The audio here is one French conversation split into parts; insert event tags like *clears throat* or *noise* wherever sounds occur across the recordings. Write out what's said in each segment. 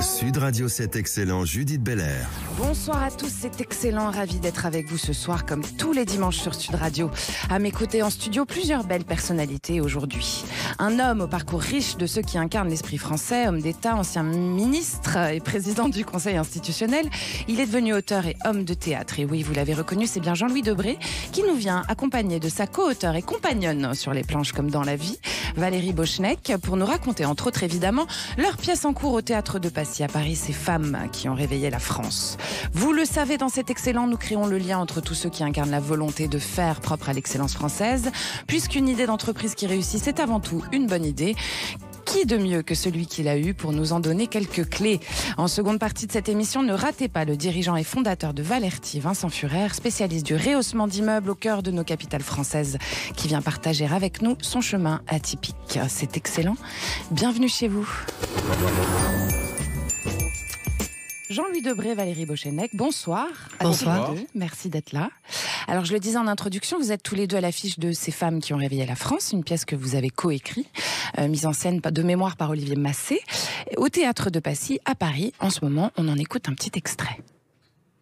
Sud Radio, c'est excellent, Judith Belair. Bonsoir à tous, c'est excellent, ravi d'être avec vous ce soir, comme tous les dimanches sur Sud Radio. À m'écouter en studio, plusieurs belles personnalités aujourd'hui. Un homme au parcours riche de ceux qui incarnent l'esprit français, homme d'État, ancien ministre et président du Conseil institutionnel. Il est devenu auteur et homme de théâtre. Et oui, vous l'avez reconnu, c'est bien Jean-Louis Debré qui nous vient accompagné de sa co-auteur et compagnonne sur les planches comme dans la vie, Valérie Bochneck, pour nous raconter, entre autres évidemment, leur pièce en cours au théâtre de Passy à Paris ces femmes qui ont réveillé la France. Vous le savez, dans cet excellent, nous créons le lien entre tous ceux qui incarnent la volonté de faire propre à l'excellence française, puisqu'une idée d'entreprise qui réussit, c'est avant tout une bonne idée qui de mieux que celui qui l'a eu pour nous en donner quelques clés En seconde partie de cette émission, ne ratez pas le dirigeant et fondateur de Valerti, Vincent Furer, spécialiste du rehaussement d'immeubles au cœur de nos capitales françaises, qui vient partager avec nous son chemin atypique. C'est excellent. Bienvenue chez vous. Jean-Louis Debré, Valérie Bochenec. bonsoir. Bonsoir. Merci d'être là. Alors, je le disais en introduction, vous êtes tous les deux à l'affiche de Ces femmes qui ont réveillé la France, une pièce que vous avez coécrite, euh, mise en scène de mémoire par Olivier Massé, au théâtre de Passy, à Paris. En ce moment, on en écoute un petit extrait.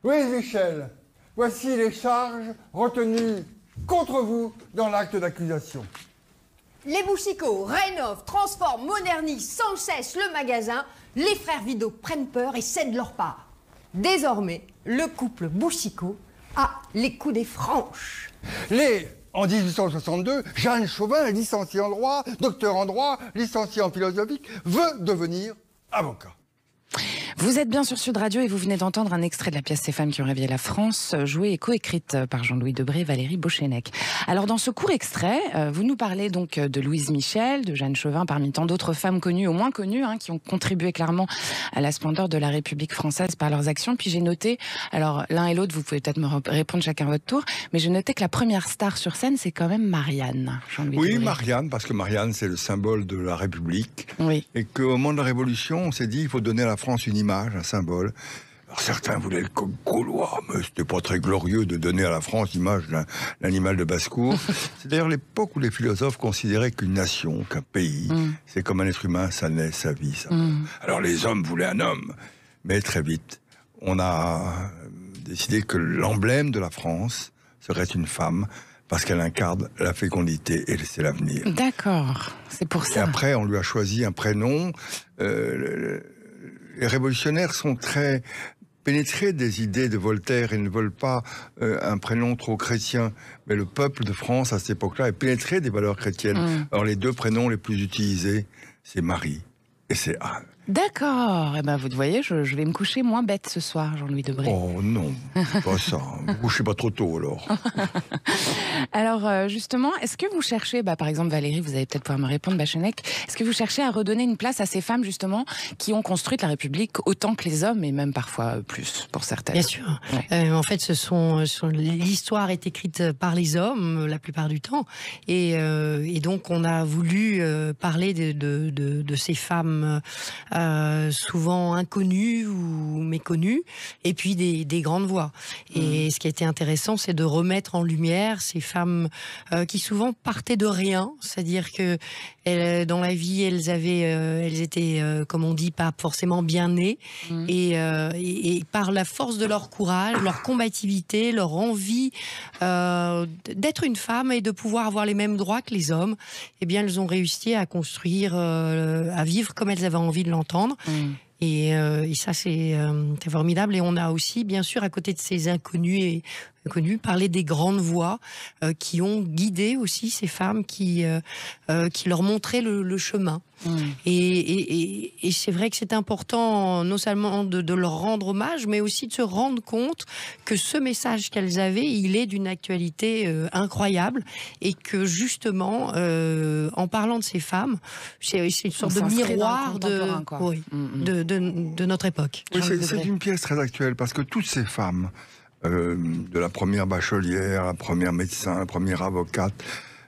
Oui, Michel, voici les charges retenues contre vous dans l'acte d'accusation. Les Bouchicots rénovent, transforment, modernisent sans cesse le magasin les frères Vido prennent peur et cèdent leur part. Désormais, le couple Bouchicot a les coups des franches. Les en 1862, Jeanne Chauvin, licenciée en droit, docteur en droit, licenciée en philosophique, veut devenir avocat. Vous êtes bien sur Sud Radio et vous venez d'entendre un extrait de la pièce Ces femmes qui ont réveillé la France, jouée et coécrite par Jean-Louis Debré et Valérie Beauchenec. Alors dans ce court extrait, euh, vous nous parlez donc de Louise Michel, de Jeanne Chauvin, parmi tant d'autres femmes connues ou moins connues, hein, qui ont contribué clairement à la splendeur de la République française par leurs actions. Puis j'ai noté, alors l'un et l'autre, vous pouvez peut-être me répondre chacun à votre tour, mais j'ai noté que la première star sur scène, c'est quand même Marianne. oui, Marianne, parce que Marianne, c'est le symbole de la République. Oui. Et qu'au moment de la Révolution, on s'est dit, il faut donner à la France une image un symbole. Alors certains voulaient le coq gaulois, mais c'était pas très glorieux de donner à la France l'image d'un animal de basse-cour. *laughs* c'est d'ailleurs l'époque où les philosophes considéraient qu'une nation, qu'un pays, mm. c'est comme un être humain, ça naît, sa vie, ça mm. Alors les hommes voulaient un homme, mais très vite, on a euh, décidé que l'emblème de la France serait une femme parce qu'elle incarne la fécondité et c'est l'avenir. D'accord, c'est pour ça. Et après, on lui a choisi un prénom. Euh, les révolutionnaires sont très pénétrés des idées de Voltaire ils ne veulent pas euh, un prénom trop chrétien. Mais le peuple de France à cette époque-là est pénétré des valeurs chrétiennes. Alors mmh. les deux prénoms les plus utilisés, c'est Marie et c'est Anne. D'accord. Eh ben, vous voyez, je, vais me coucher moins bête ce soir, Jean-Louis Debré. Oh non, pas ça. *laughs* Vous couchez pas trop tôt alors. *laughs* alors euh, justement, est-ce que vous cherchez, bah, par exemple Valérie, vous allez peut-être pouvoir me répondre, Bachenec, est-ce que vous cherchez à redonner une place à ces femmes justement qui ont construit la République autant que les hommes et même parfois plus pour certaines Bien sûr. Euh, en fait, euh, l'histoire est écrite par les hommes la plupart du temps et, donc on a voulu parler de, ces femmes euh, souvent inconnues ou méconnues, et puis des, grandes voix. Et hmm. ce qui a été intéressant, c'est de remettre en lumière ces femmes euh, qui souvent partaient de rien, c'est-à-dire que euh, dans la vie, elles avaient, euh, elles étaient, euh, comme on dit, pas forcément bien nées. Mhm. Et, et, par la force de leur courage, leur combativité, leur envie d'être une femme et de pouvoir avoir les mêmes droits que les hommes, eh bien, elles ont réussi à construire, à vivre comme elles avaient envie de l'entendre. Mhm. Et, et, ça, c'est formidable. Et on a aussi, bien sûr, à côté de ces inconnus et connu, parler des grandes voix euh, qui ont guidé aussi ces femmes, qui, euh, euh, qui leur montraient le, chemin. Mmh. Et, c'est vrai que c'est important non seulement de, leur rendre hommage, mais aussi de se rendre compte que ce message qu'elles avaient, il est d'une actualité incroyable et que justement, en parlant de ces femmes, c'est une sorte de miroir mmh, mmh. de, De, notre époque. c'est une pièce très actuelle parce que toutes ces femmes, euh, de la première bachelière, la première médecin, la première avocate,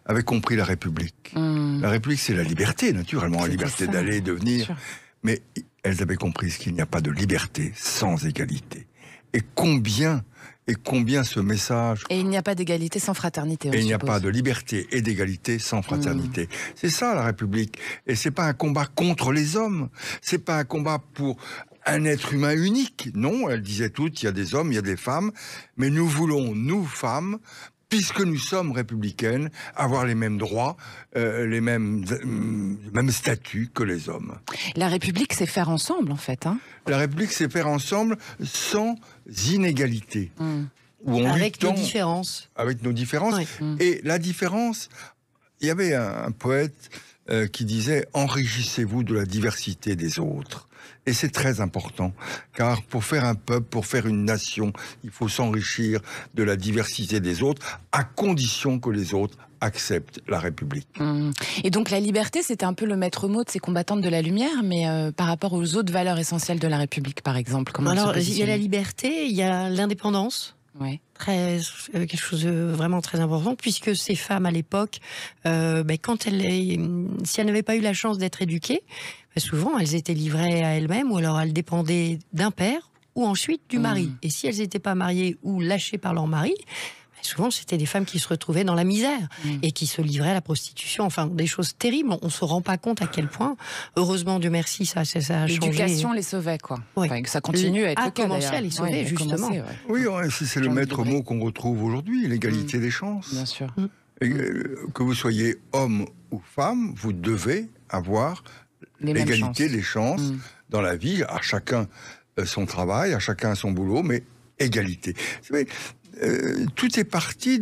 avaient compris la République. Hmm. La République, c'est la liberté, naturellement, la liberté d'aller et de venir. Mais elles avaient compris qu'il n'y a pas de liberté sans égalité. Et combien, et combien ce message. Et il n'y a pas d'égalité sans fraternité. Et il n'y a pas de liberté et d'égalité sans hmm. fraternité. C'est ça la République. Et ce n'est pas un combat contre les hommes. C'est pas un combat pour un être humain unique. Non, elle disait toutes, il y a des hommes, il y a des femmes, mais nous voulons, nous, femmes, puisque nous sommes républicaines, avoir les mêmes droits, euh, les mêmes, euh, mêmes statuts que les hommes. La République, c'est faire ensemble, en fait. Hein. La République, c'est faire ensemble sans inégalité. Hmm. avec nos différences. Avec nos différences. Hmm. Et la différence, il y avait un, poète euh, qui disait Enrichissez-vous de la diversité des autres. Et c'est très important, car pour faire un peuple, pour faire une nation, il faut s'enrichir de la diversité des autres, à condition que les autres acceptent la République. Mmh. Et donc la liberté, c'était un peu le maître mot de ces combattantes de la lumière, mais euh, par rapport aux autres valeurs essentielles de la République, par exemple. Alors, il y a la liberté, il y a l'indépendance. Très, euh, quelque chose de vraiment très important, puisque ces femmes à l'époque, euh, ben, si elles n'avaient pas eu la chance d'être éduquées, bah, souvent, elles étaient livrées à elles-mêmes ou alors elles dépendaient d'un père ou ensuite du mari. Mmh. Et si elles n'étaient pas mariées ou lâchées par leur mari, bah, souvent c'était des femmes qui se retrouvaient dans la misère mmh. et qui se livraient à la prostitution. Enfin, des choses terribles. On se rend pas compte à quel point. Heureusement, Dieu merci, ça, ça, a changé. L'éducation les sauvait, quoi. ça continue à être ah, a commencé à les sauver, justement. Oui, c'est le maître mot qu'on retrouve aujourd'hui, l'égalité mmh. des chances. Bien sûr. Euh, que vous soyez homme ou femme, vous devez avoir l'égalité des chances mm. dans la vie, à chacun euh, son travail, à chacun son boulot, mais égalité. Euh, tout est parti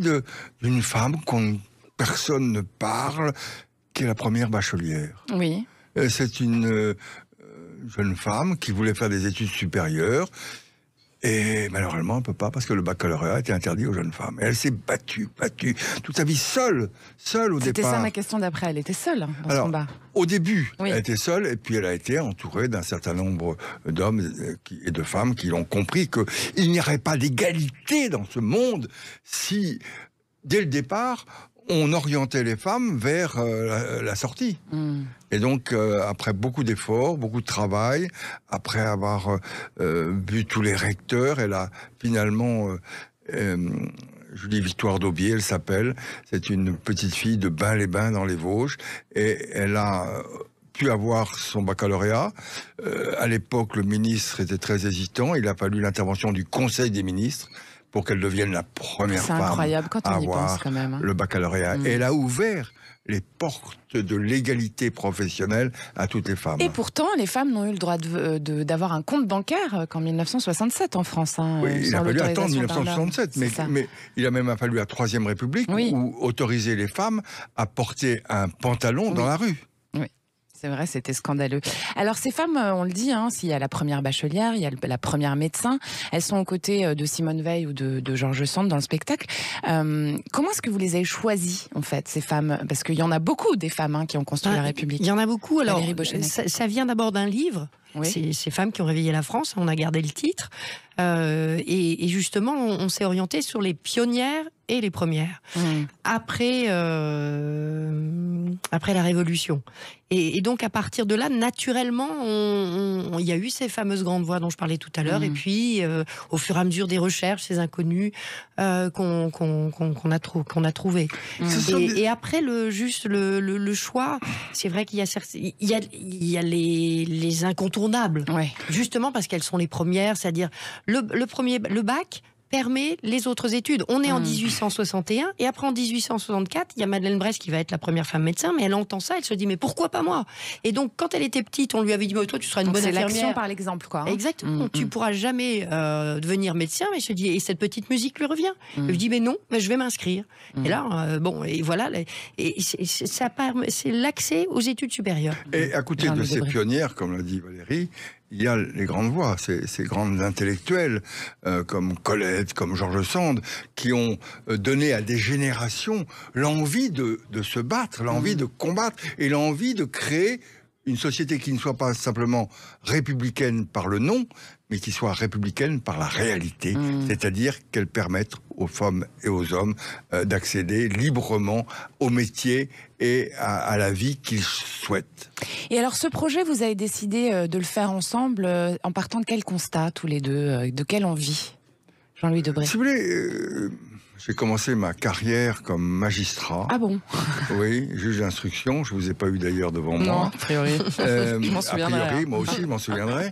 d'une femme qu'on personne ne parle, qui est la première bachelière. Oui. Euh, c'est une jeune femme qui voulait faire des études supérieures, et malheureusement, on ne peut pas parce que le baccalauréat était interdit aux jeunes femmes. elle s'est battue, battue, toute sa vie seule, seule au départ. C'était ça ma question d'après, elle était seule hein, dans combat. Au début, elle était seule et puis elle a été entourée d'un certain nombre d'hommes euh, et de femmes qui l'ont compris qu'il n'y aurait pas d'égalité dans ce monde si, dès le départ, on orientait les femmes vers euh, euh, la, sortie. Hmm. Et donc, euh, après beaucoup d'efforts, beaucoup de travail, après avoir euh, vu tous les recteurs, elle a finalement... je dis Victoire Daubier, elle s'appelle. C'est une petite fille de Bain-les-Bains dans les Vosges. Et elle a pu avoir son baccalauréat. à l'époque, le ministre était très hésitant. Il a fallu l'intervention du Conseil des ministres pour qu'elle devienne la première femme avoir le baccalauréat. Mm. Et elle a ouvert les portes de l'égalité professionnelle à toutes les femmes. Et pourtant, les femmes n'ont eu le droit euh, d'avoir un compte bancaire qu'en 1967 en France. Hein, oui, il a fallu attendre 1967, mais, il a même fallu la Troisième République où autoriser les femmes à porter un pantalon dans la rue. C'est vrai, c'était scandaleux. Alors ces femmes, euh, on le dit, hein, s'il y a la première bachelière, il y a la première médecin, elles sont aux côtés euh, de Simone Veil ou de, Georges Sand dans le spectacle. Euh, comment est-ce que vous les avez choisies, en fait, ces femmes Parce qu'il y en a beaucoup des femmes hein, qui ont construit ah, la République. Il y en a beaucoup. Alors, ça vient d'abord d'un livre ces femmes qui ont réveillé la France, hein, on a gardé le titre. Euh, et, justement, on, s'est orienté sur les pionnières et les premières. Mmh. Après, euh, après la Révolution. Et, donc, à partir de là, naturellement, il y a eu ces fameuses grandes voix dont je parlais tout à l'heure. Mmh. Et puis, euh, au fur et à mesure des recherches, ces inconnus qu'on a, trou a trouvés. Mmh. Et, après, le, juste le, choix, c'est vrai qu'il y a, il y a, les, les incontournables Justement parce qu'elles sont les premières, c'est-à-dire le, le, premier, le bac, permet les autres études. On est en 1861 hmm. et après en 1864, il y a Madeleine Bresse qui va être la première femme médecin, mais elle entend ça, elle se dit mais pourquoi pas moi Et donc quand elle était petite, on lui avait dit mais toi tu seras une bonne infirmière. par l'exemple quoi. Hein. Exactement. Hmm, tu hmm. pourras jamais euh, devenir médecin, mais elle se dit et cette petite musique lui revient. Elle Elle dit mais non, mais je vais m'inscrire. Et là euh, bon et voilà et ça permet c'est l'accès aux études supérieures. Et à côté de ces pionnières comme l'a dit Valérie, il y a les grandes voix, ces, grandes intellectuelles euh, comme Colette, comme Georges Sand, qui ont euh, donné à des générations l'envie de, se battre, l'envie mmh. de combattre et l'envie de créer une société qui ne soit pas simplement républicaine par le nom, mais qui soit républicaine par la réalité, mmh. c'est-à-dire qu'elle permette aux femmes et aux hommes euh, d'accéder librement au métier et à la vie qu'ils souhaitent. Et alors ce projet, vous avez décidé euh, de le faire ensemble euh, en partant de quel constat tous les deux euh, De quelle envie Jean-Louis Debré. Si vous voulez, j'ai commencé ma carrière comme magistrat. Ah bon *laughs* Oui, juge d'instruction. Je ne vous ai pas eu d'ailleurs devant moi. a priori. *laughs* je m'en souviendrai. priori, moi aussi, je m'en souviendrai.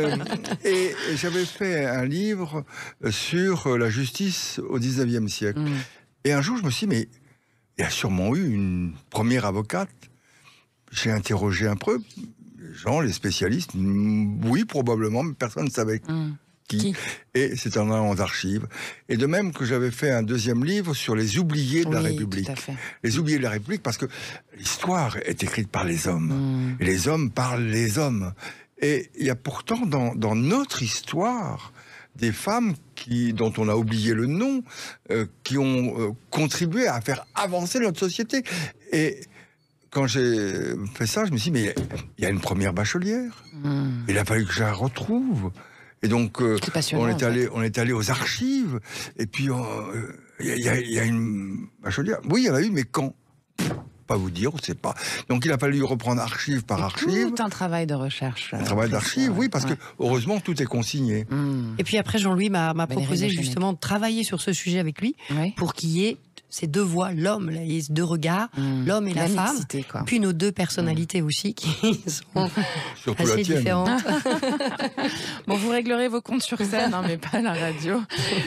*laughs* et, j'avais fait un livre sur la justice au 19e siècle. Hmm. Et un jour, je me suis dit, mais il y a sûrement eu une première avocate j'ai interrogé un peu les gens, les spécialistes. Mm, oui, probablement, mais personne ne savait. Mm. Qui. Et c'est un allant d'archives. Et de même que j'avais fait un deuxième livre sur les oubliés de la République. Les oubliés de la République, parce que l'histoire est écrite par les hommes. Mm. Et les hommes parlent les hommes. Et il y a pourtant dans, notre histoire des femmes qui, dont on a oublié le nom, euh, qui ont euh, contribué à faire avancer notre société. Et quand j'ai fait ça, je me suis dit, mais il y a une première bachelière. Hmm. Il a fallu que je la retrouve. Et donc, euh, on, est allé, on est allé aux archives. Et puis, euh, il y, a une bachelière. Oui, il y en a eu, mais quand pas vous dire, on ne sait pas. Donc il a fallu reprendre archive par et archive. Tout un travail de recherche. Un travail euh, d'archive, oui, parce que heureusement tout est consigné. Hmm. Et puis après, Jean-Louis m'a proposé justement de travailler sur ce sujet avec lui pour qu'il y ait ces deux voix, l'homme, les deux regards, mmh. l'homme et la, femme, puis nos deux mmh. personnalités aussi qui *laughs* sont *laughs* assez différentes. *laughs* bon, vous réglerez vos comptes sur scène, hein, mais pas la radio.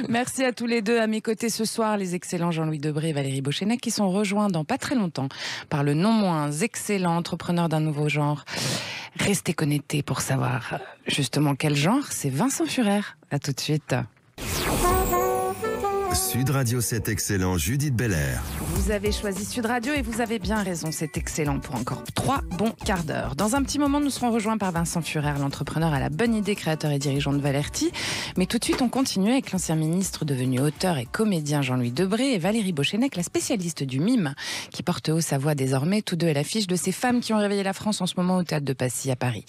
Merci à tous les deux. À mes côtés ce soir, les excellents Jean-Louis Debré et Valérie Beauchenec, qui sont rejoints dans pas très longtemps par le non moins excellent entrepreneur d'un nouveau genre. Restez connectés pour savoir euh, justement quel genre, c'est Vincent Furer. À tout de suite. Sud Radio, c'est excellent. Judith Belair. Vous avez choisi Sud Radio et vous avez bien raison. C'est excellent pour encore trois bons quarts d'heure. Dans un petit moment, nous serons rejoints par Vincent Furer, l'entrepreneur à la bonne idée, créateur et dirigeant de Valerti. Mais tout de suite, on continue avec l'ancien ministre devenu auteur et comédien Jean-Louis Debré et Valérie Beauchenec, la spécialiste du mime, qui porte haut sa voix désormais. Tous deux à l'affiche de ces femmes qui ont réveillé la France en ce moment au théâtre de Passy à Paris.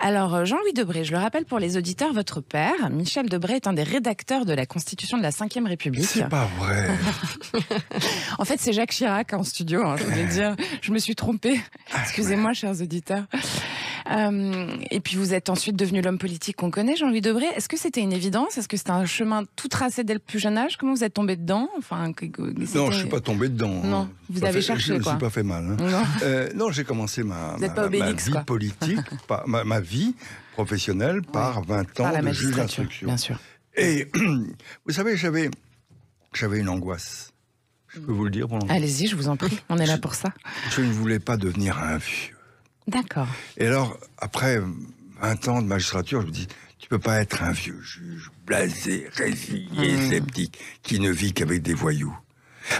Alors, euh, Jean-Louis Debré, je le rappelle pour les auditeurs, votre père, Michel Debré, est un des rédacteurs de la Constitution de la Ve République c'est pas vrai. *laughs* en fait, c'est Jacques Chirac en studio. Hein, je voulais dire, je me suis trompé. Ah, Excusez-moi, chers auditeurs. Euh, et puis vous êtes ensuite devenu l'homme politique qu'on connaît, Jean-Louis Debré. Est-ce que c'était une évidence Est-ce que c'était un chemin tout tracé dès le plus jeune âge Comment vous êtes tombé dedans Enfin, non, je suis pas tombé dedans. Hein. Non, vous avez fait, cherché. Je ne suis pas fait mal. Hein. Non, euh, non j'ai commencé ma, vie politique, pas ma, vie professionnelle par 20 ans de juge d'instruction. Bien sûr. Et *clears throat* vous savez, j'avais j'avais une angoisse. Je peux mm. vous le dire Allez-y, je vous en prie, on est là pour ça. Je, ne voulais pas devenir un vieux. D'accord. Et alors, après 20 ans de magistrature, je me dis, tu ne peux pas être un vieux juge blasé, résigné, mm. sceptique, qui ne vit qu'avec des voyous.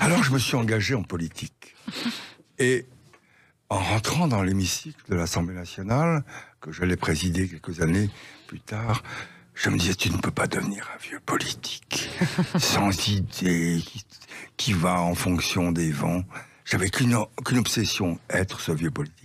Alors je me suis engagé en politique. *laughs* Et en rentrant dans l'hémicycle de l'Assemblée nationale, que j'allais présider quelques années plus tard, je me disais, tu ne peux pas devenir un vieux politique *laughs* sans idée, qui, va en fonction des vents. J'avais qu'une obsession, être ce vieux politique.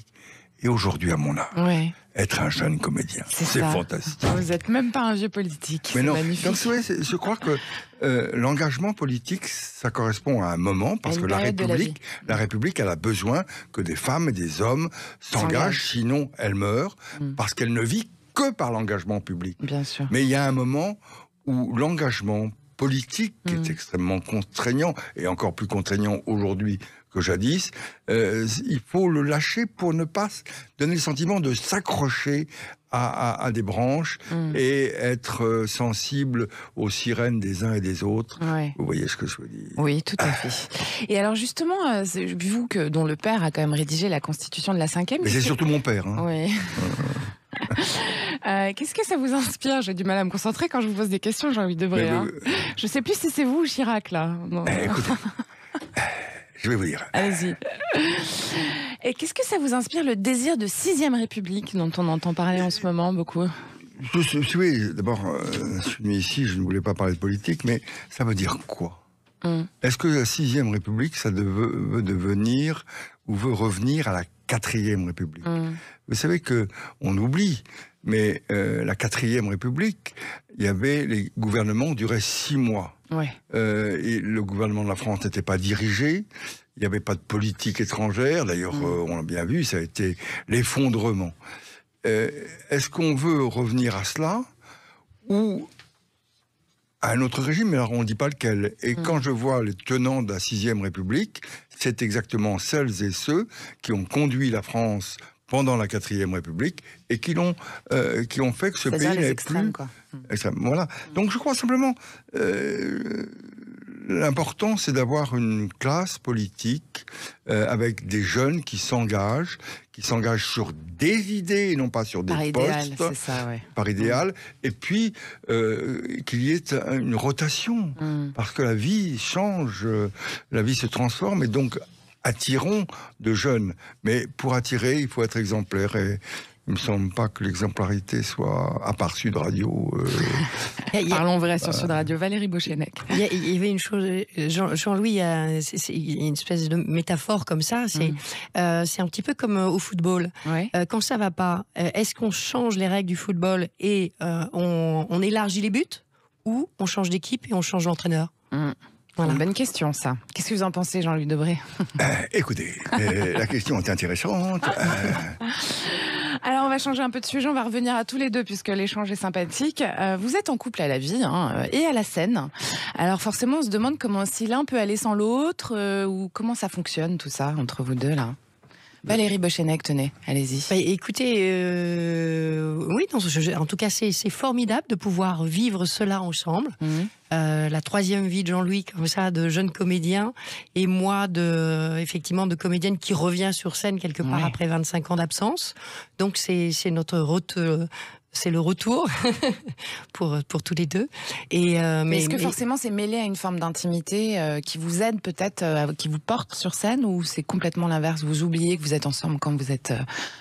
Et aujourd'hui, à mon âge, être un jeune comédien, c'est fantastique. Ah, vous n'êtes même pas un vieux politique. Mais je crois que euh, l'engagement politique, ça correspond à un moment, parce que la République, la, République, elle a besoin que des femmes et des hommes s'engagent, sinon elle meurt, hmm. parce qu'elle ne vit que par l'engagement public. Bien sûr. Mais il y a un moment où l'engagement politique, qui est mm. extrêmement contraignant, et encore plus contraignant aujourd'hui que jadis, euh, il faut le lâcher pour ne pas donner le sentiment de s'accrocher à, des branches mm. et être euh, sensible aux sirènes des uns et des autres. Vous voyez ce que je veux dire Oui, tout à fait. Et alors justement, euh, vous que dont le père a quand même rédigé la Constitution de la Cinquième. Mais c'est surtout mon père. Hein. Oui. Euh, qu'est-ce que ça vous inspire J'ai du mal à me concentrer quand je vous pose des questions, j'ai envie de Hein. Je euh, Je sais plus si c'est vous ou Chirac, là. Eh, écoutez, *laughs* je vais vous dire. Allez-y. Et qu'est-ce que ça vous inspire, le désir de 6 Sixième République dont on entend parler en ce moment beaucoup oui, d'abord, euh, je suis venu ici, je ne voulais pas parler de politique, mais ça veut dire quoi hum. Est-ce que la Sixième République, ça veut devenir ou veut revenir à la Quatrième République hum. Vous savez que on oublie, mais la euh, la quatrième République, il y avait les gouvernements duraient six mois. Euh, et le gouvernement de la France n'était pas dirigé. Il n'y avait pas de politique étrangère. D'ailleurs, mm. euh, on l'a bien vu, ça a été l'effondrement. Est-ce qu'on veut revenir à cela ou à un autre régime, mais alors on ne dit pas lequel. Et mm. quand je vois les tenants de la sixième République, c'est exactement celles et ceux qui ont conduit la France pendant la quatrième République et qui l'ont euh, qui ont fait que ce pays n'est plus quoi. Mmh. voilà. Donc je crois simplement euh, l'important c'est d'avoir une classe politique euh, avec des jeunes qui s'engagent, qui s'engagent sur des idées et non pas sur des par postes, idéal, ça, ouais. par mmh. idéal, et puis euh, qu'il y ait une rotation mmh. parce que la vie change, la vie se transforme et donc attirons de jeunes. Mais pour attirer, il faut être exemplaire. Et il me semble pas que l'exemplarité soit, à part Radio. Euh, *laughs* Parlons vrai sur euh, Sud Radio. Valérie Bochenec. Il, y, avait une chose, euh, Jean, louis il y a une espèce de métaphore comme ça. C'est mhm. c'est un petit peu comme au football. quand ça va pas, est-ce qu'on change les règles du football et on, on, élargit les buts ou on change d'équipe et on change d'entraîneur mhm. Une bonne question, ça. Qu'est-ce que vous en pensez, jean luc Debré euh, Écoutez, euh, la question est intéressante. Euh. *laughs* Alors, on va changer un peu de sujet. On va revenir à tous les deux, puisque l'échange est sympathique. vous êtes en couple à la vie hein, et à la scène. Alors, forcément, on se demande comment si l'un peut aller sans l'autre, ou comment ça fonctionne, tout ça, entre vous deux, là Valérie Bochenek, tenez, allez-y. Bah, écoutez, euh, oui, en tout cas, c'est formidable de pouvoir vivre cela ensemble. Mhm. Euh, la troisième vie de Jean-Louis, comme ça, de jeune comédien, et moi, de, effectivement, de comédienne qui revient sur scène quelque part après 25 ans d'absence. Donc, c'est notre route, euh, c'est le retour *laughs* pour pour tous les deux. Et mais, euh, mais est-ce que forcément c'est mêlé à une forme d'intimité euh, qui vous aide peut-être, euh, qui vous porte sur scène, ou c'est complètement l'inverse Vous oubliez que vous êtes ensemble quand vous êtes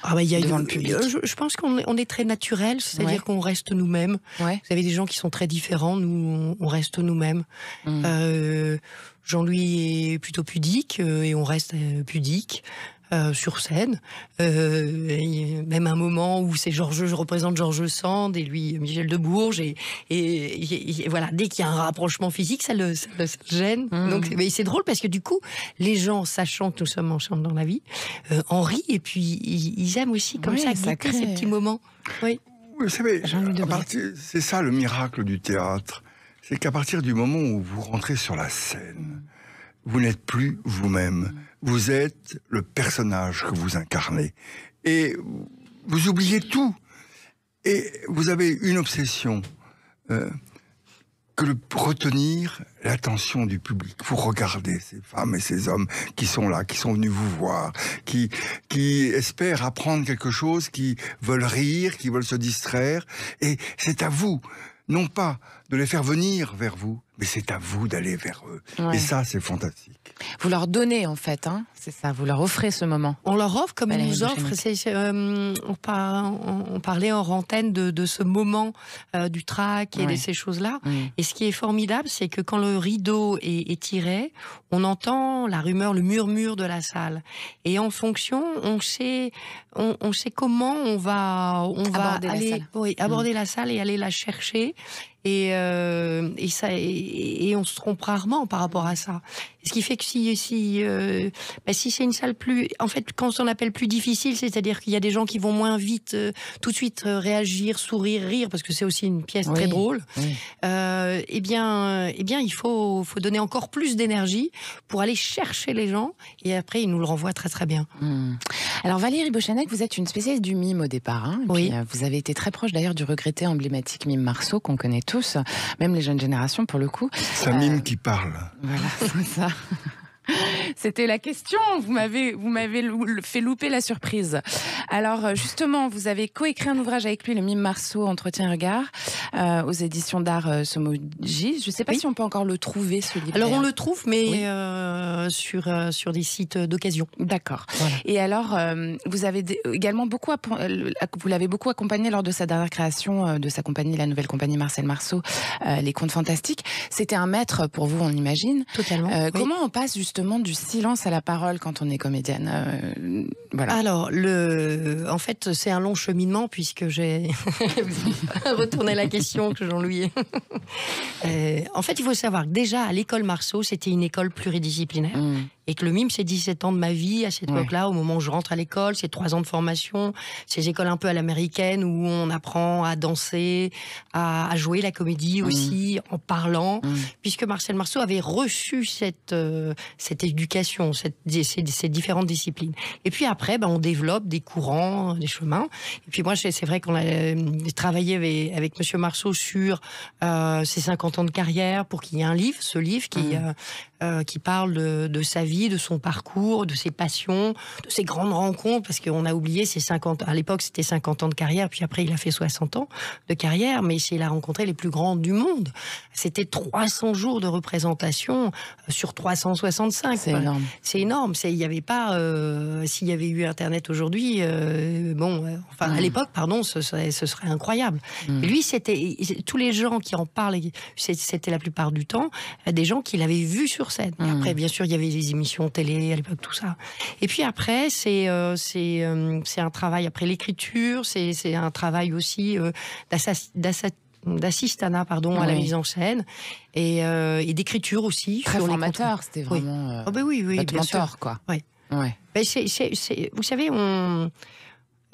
ah bah, y a devant le public. Je, pense qu'on est, très naturel, c'est-à-dire qu'on reste nous-mêmes. Vous avez des gens qui sont très différents, nous on reste nous-mêmes. Mm. Jean-Louis est plutôt pudique et on reste pudique. Euh, sur scène. Euh, même un moment où c'est Georges, je représente Georges Sand et lui Michel de Bourges. Et, voilà, dès qu'il y a un rapprochement physique, ça le, gêne. Mmh. Donc, mais c'est drôle parce que du coup, les gens, sachant que nous sommes ensemble dans la vie, euh, en rient et puis ils, aiment aussi comme ça, ces petits moments. c'est ça le miracle du théâtre. C'est qu'à partir du moment où vous rentrez sur la scène, vous n'êtes plus vous-même vous êtes le personnage que vous incarnez. Et vous oubliez tout. Et vous avez une obsession. Euh, que le, retenir l'attention du public. Vous regardez ces femmes et ces hommes qui sont là, qui sont venus vous voir, qui espèrent apprendre quelque chose, qui veulent rire, qui veulent se distraire. Et c'est à vous, non pas de les faire venir vers vous. Mais c'est à vous d'aller vers eux. Et ça, c'est fantastique. Vous leur donnez, en fait, hein c'est ça, vous leur offrez ce moment. On leur offre comme ils nous offrent. Euh, on, parlait en antenne de, ce moment euh, du trac et de ces choses-là. Et ce qui est formidable, c'est que quand le rideau est, tiré, on entend la rumeur, le murmure de la salle. Et en fonction, on sait, on, sait comment on va, on aborder va aborder mm. la salle et aller la chercher euh, et, ça, et, on se trompe rarement par rapport à ça. Ce qui fait que si, euh, bah, si c'est une salle plus, en fait, quand on appelle plus difficile, c'est-à-dire qu'il y a des gens qui vont moins vite, euh, tout de suite euh, réagir, sourire, rire, parce que c'est aussi une pièce très drôle. eh bien, et eh bien, il faut, faut donner encore plus d'énergie pour aller chercher les gens, et après, ils nous le renvoient très très bien. Hmm. Alors Valérie Bochanek, vous êtes une spécialiste du mime au départ. Hein, oui. vous avez été très proche d'ailleurs du regretté emblématique mime Marceau qu'on connaît tous, même les jeunes générations pour le coup. C'est mime qui parle. Voilà, *laughs* ça. から。*laughs* C'était la question. Vous m'avez, vous m'avez fait louper la surprise. Alors, euh, justement, vous avez coécrit un ouvrage avec lui, le Mime Marceau, Entretien Regard, euh, aux éditions d'art euh, Somoji. Je ne sais pas si on peut encore le trouver, ce livre. Alors, on le trouve, mais sur, sur des sites d'occasion. D'accord. Et alors, vous avez également beaucoup, vous l'avez beaucoup accompagné lors de sa dernière création de sa compagnie, la nouvelle compagnie Marcel Marceau, Les Contes Fantastiques. C'était un maître pour vous, on imagine. Totalement. Comment on passe justement du silence à la parole quand on est comédienne euh, Alors, le, en fait, c'est un long cheminement puisque j'ai *laughs* retourné la question que Jean-Louis. Euh, en fait, il faut savoir que déjà à l'école Marceau, c'était une école pluridisciplinaire. Mm. Et que le mime, c'est 17 ans de ma vie à cette époque-là, au moment où je rentre à l'école, c'est 3 ans de formation, ces écoles un peu à l'américaine où on apprend à danser, à, jouer la comédie mm. aussi, en parlant, mm. puisque Marcel Marceau avait reçu cette, euh, cette éducation, cette, ces, différentes disciplines. Et puis après, ben, on développe des courants, des chemins. Et puis moi, c'est vrai qu'on a euh, travaillé avec, Monsieur Marceau sur euh, ses 50 ans de carrière pour qu'il y ait un livre, ce livre qui, mm. qui parle de sa vie de son parcours, de ses passions, de ses grandes rencontres, parce qu'on a oublié ses 50, à l'époque c'était 50 ans de carrière, puis après il a fait 60 ans de carrière, mais il a rencontré les plus grandes du monde. C'était 300 jours de représentation euh, sur 365. C'est énorme. C'est énorme. Il n'y avait pas, euh, s'il y avait eu Internet aujourd'hui, euh, bon, enfin à mmh. l'époque, pardon, ce serait, incroyable. Mmh. Lui, c'était tous les gens qui en parlent, c'était la plupart du temps des gens qu'il avait vus sur scène. Mmh. Après, bien sûr, il y avait des émissions télé à l'époque, tout ça. Et puis après, c'est euh, c'est euh, c'est un travail après l'écriture, c'est c'est un travail aussi euh, d'assistana pardon à la mise en scène et, euh, et d'écriture aussi très formateur c'était vraiment ah, bah oui. oui oui quoi ouais. Ouais. vous savez on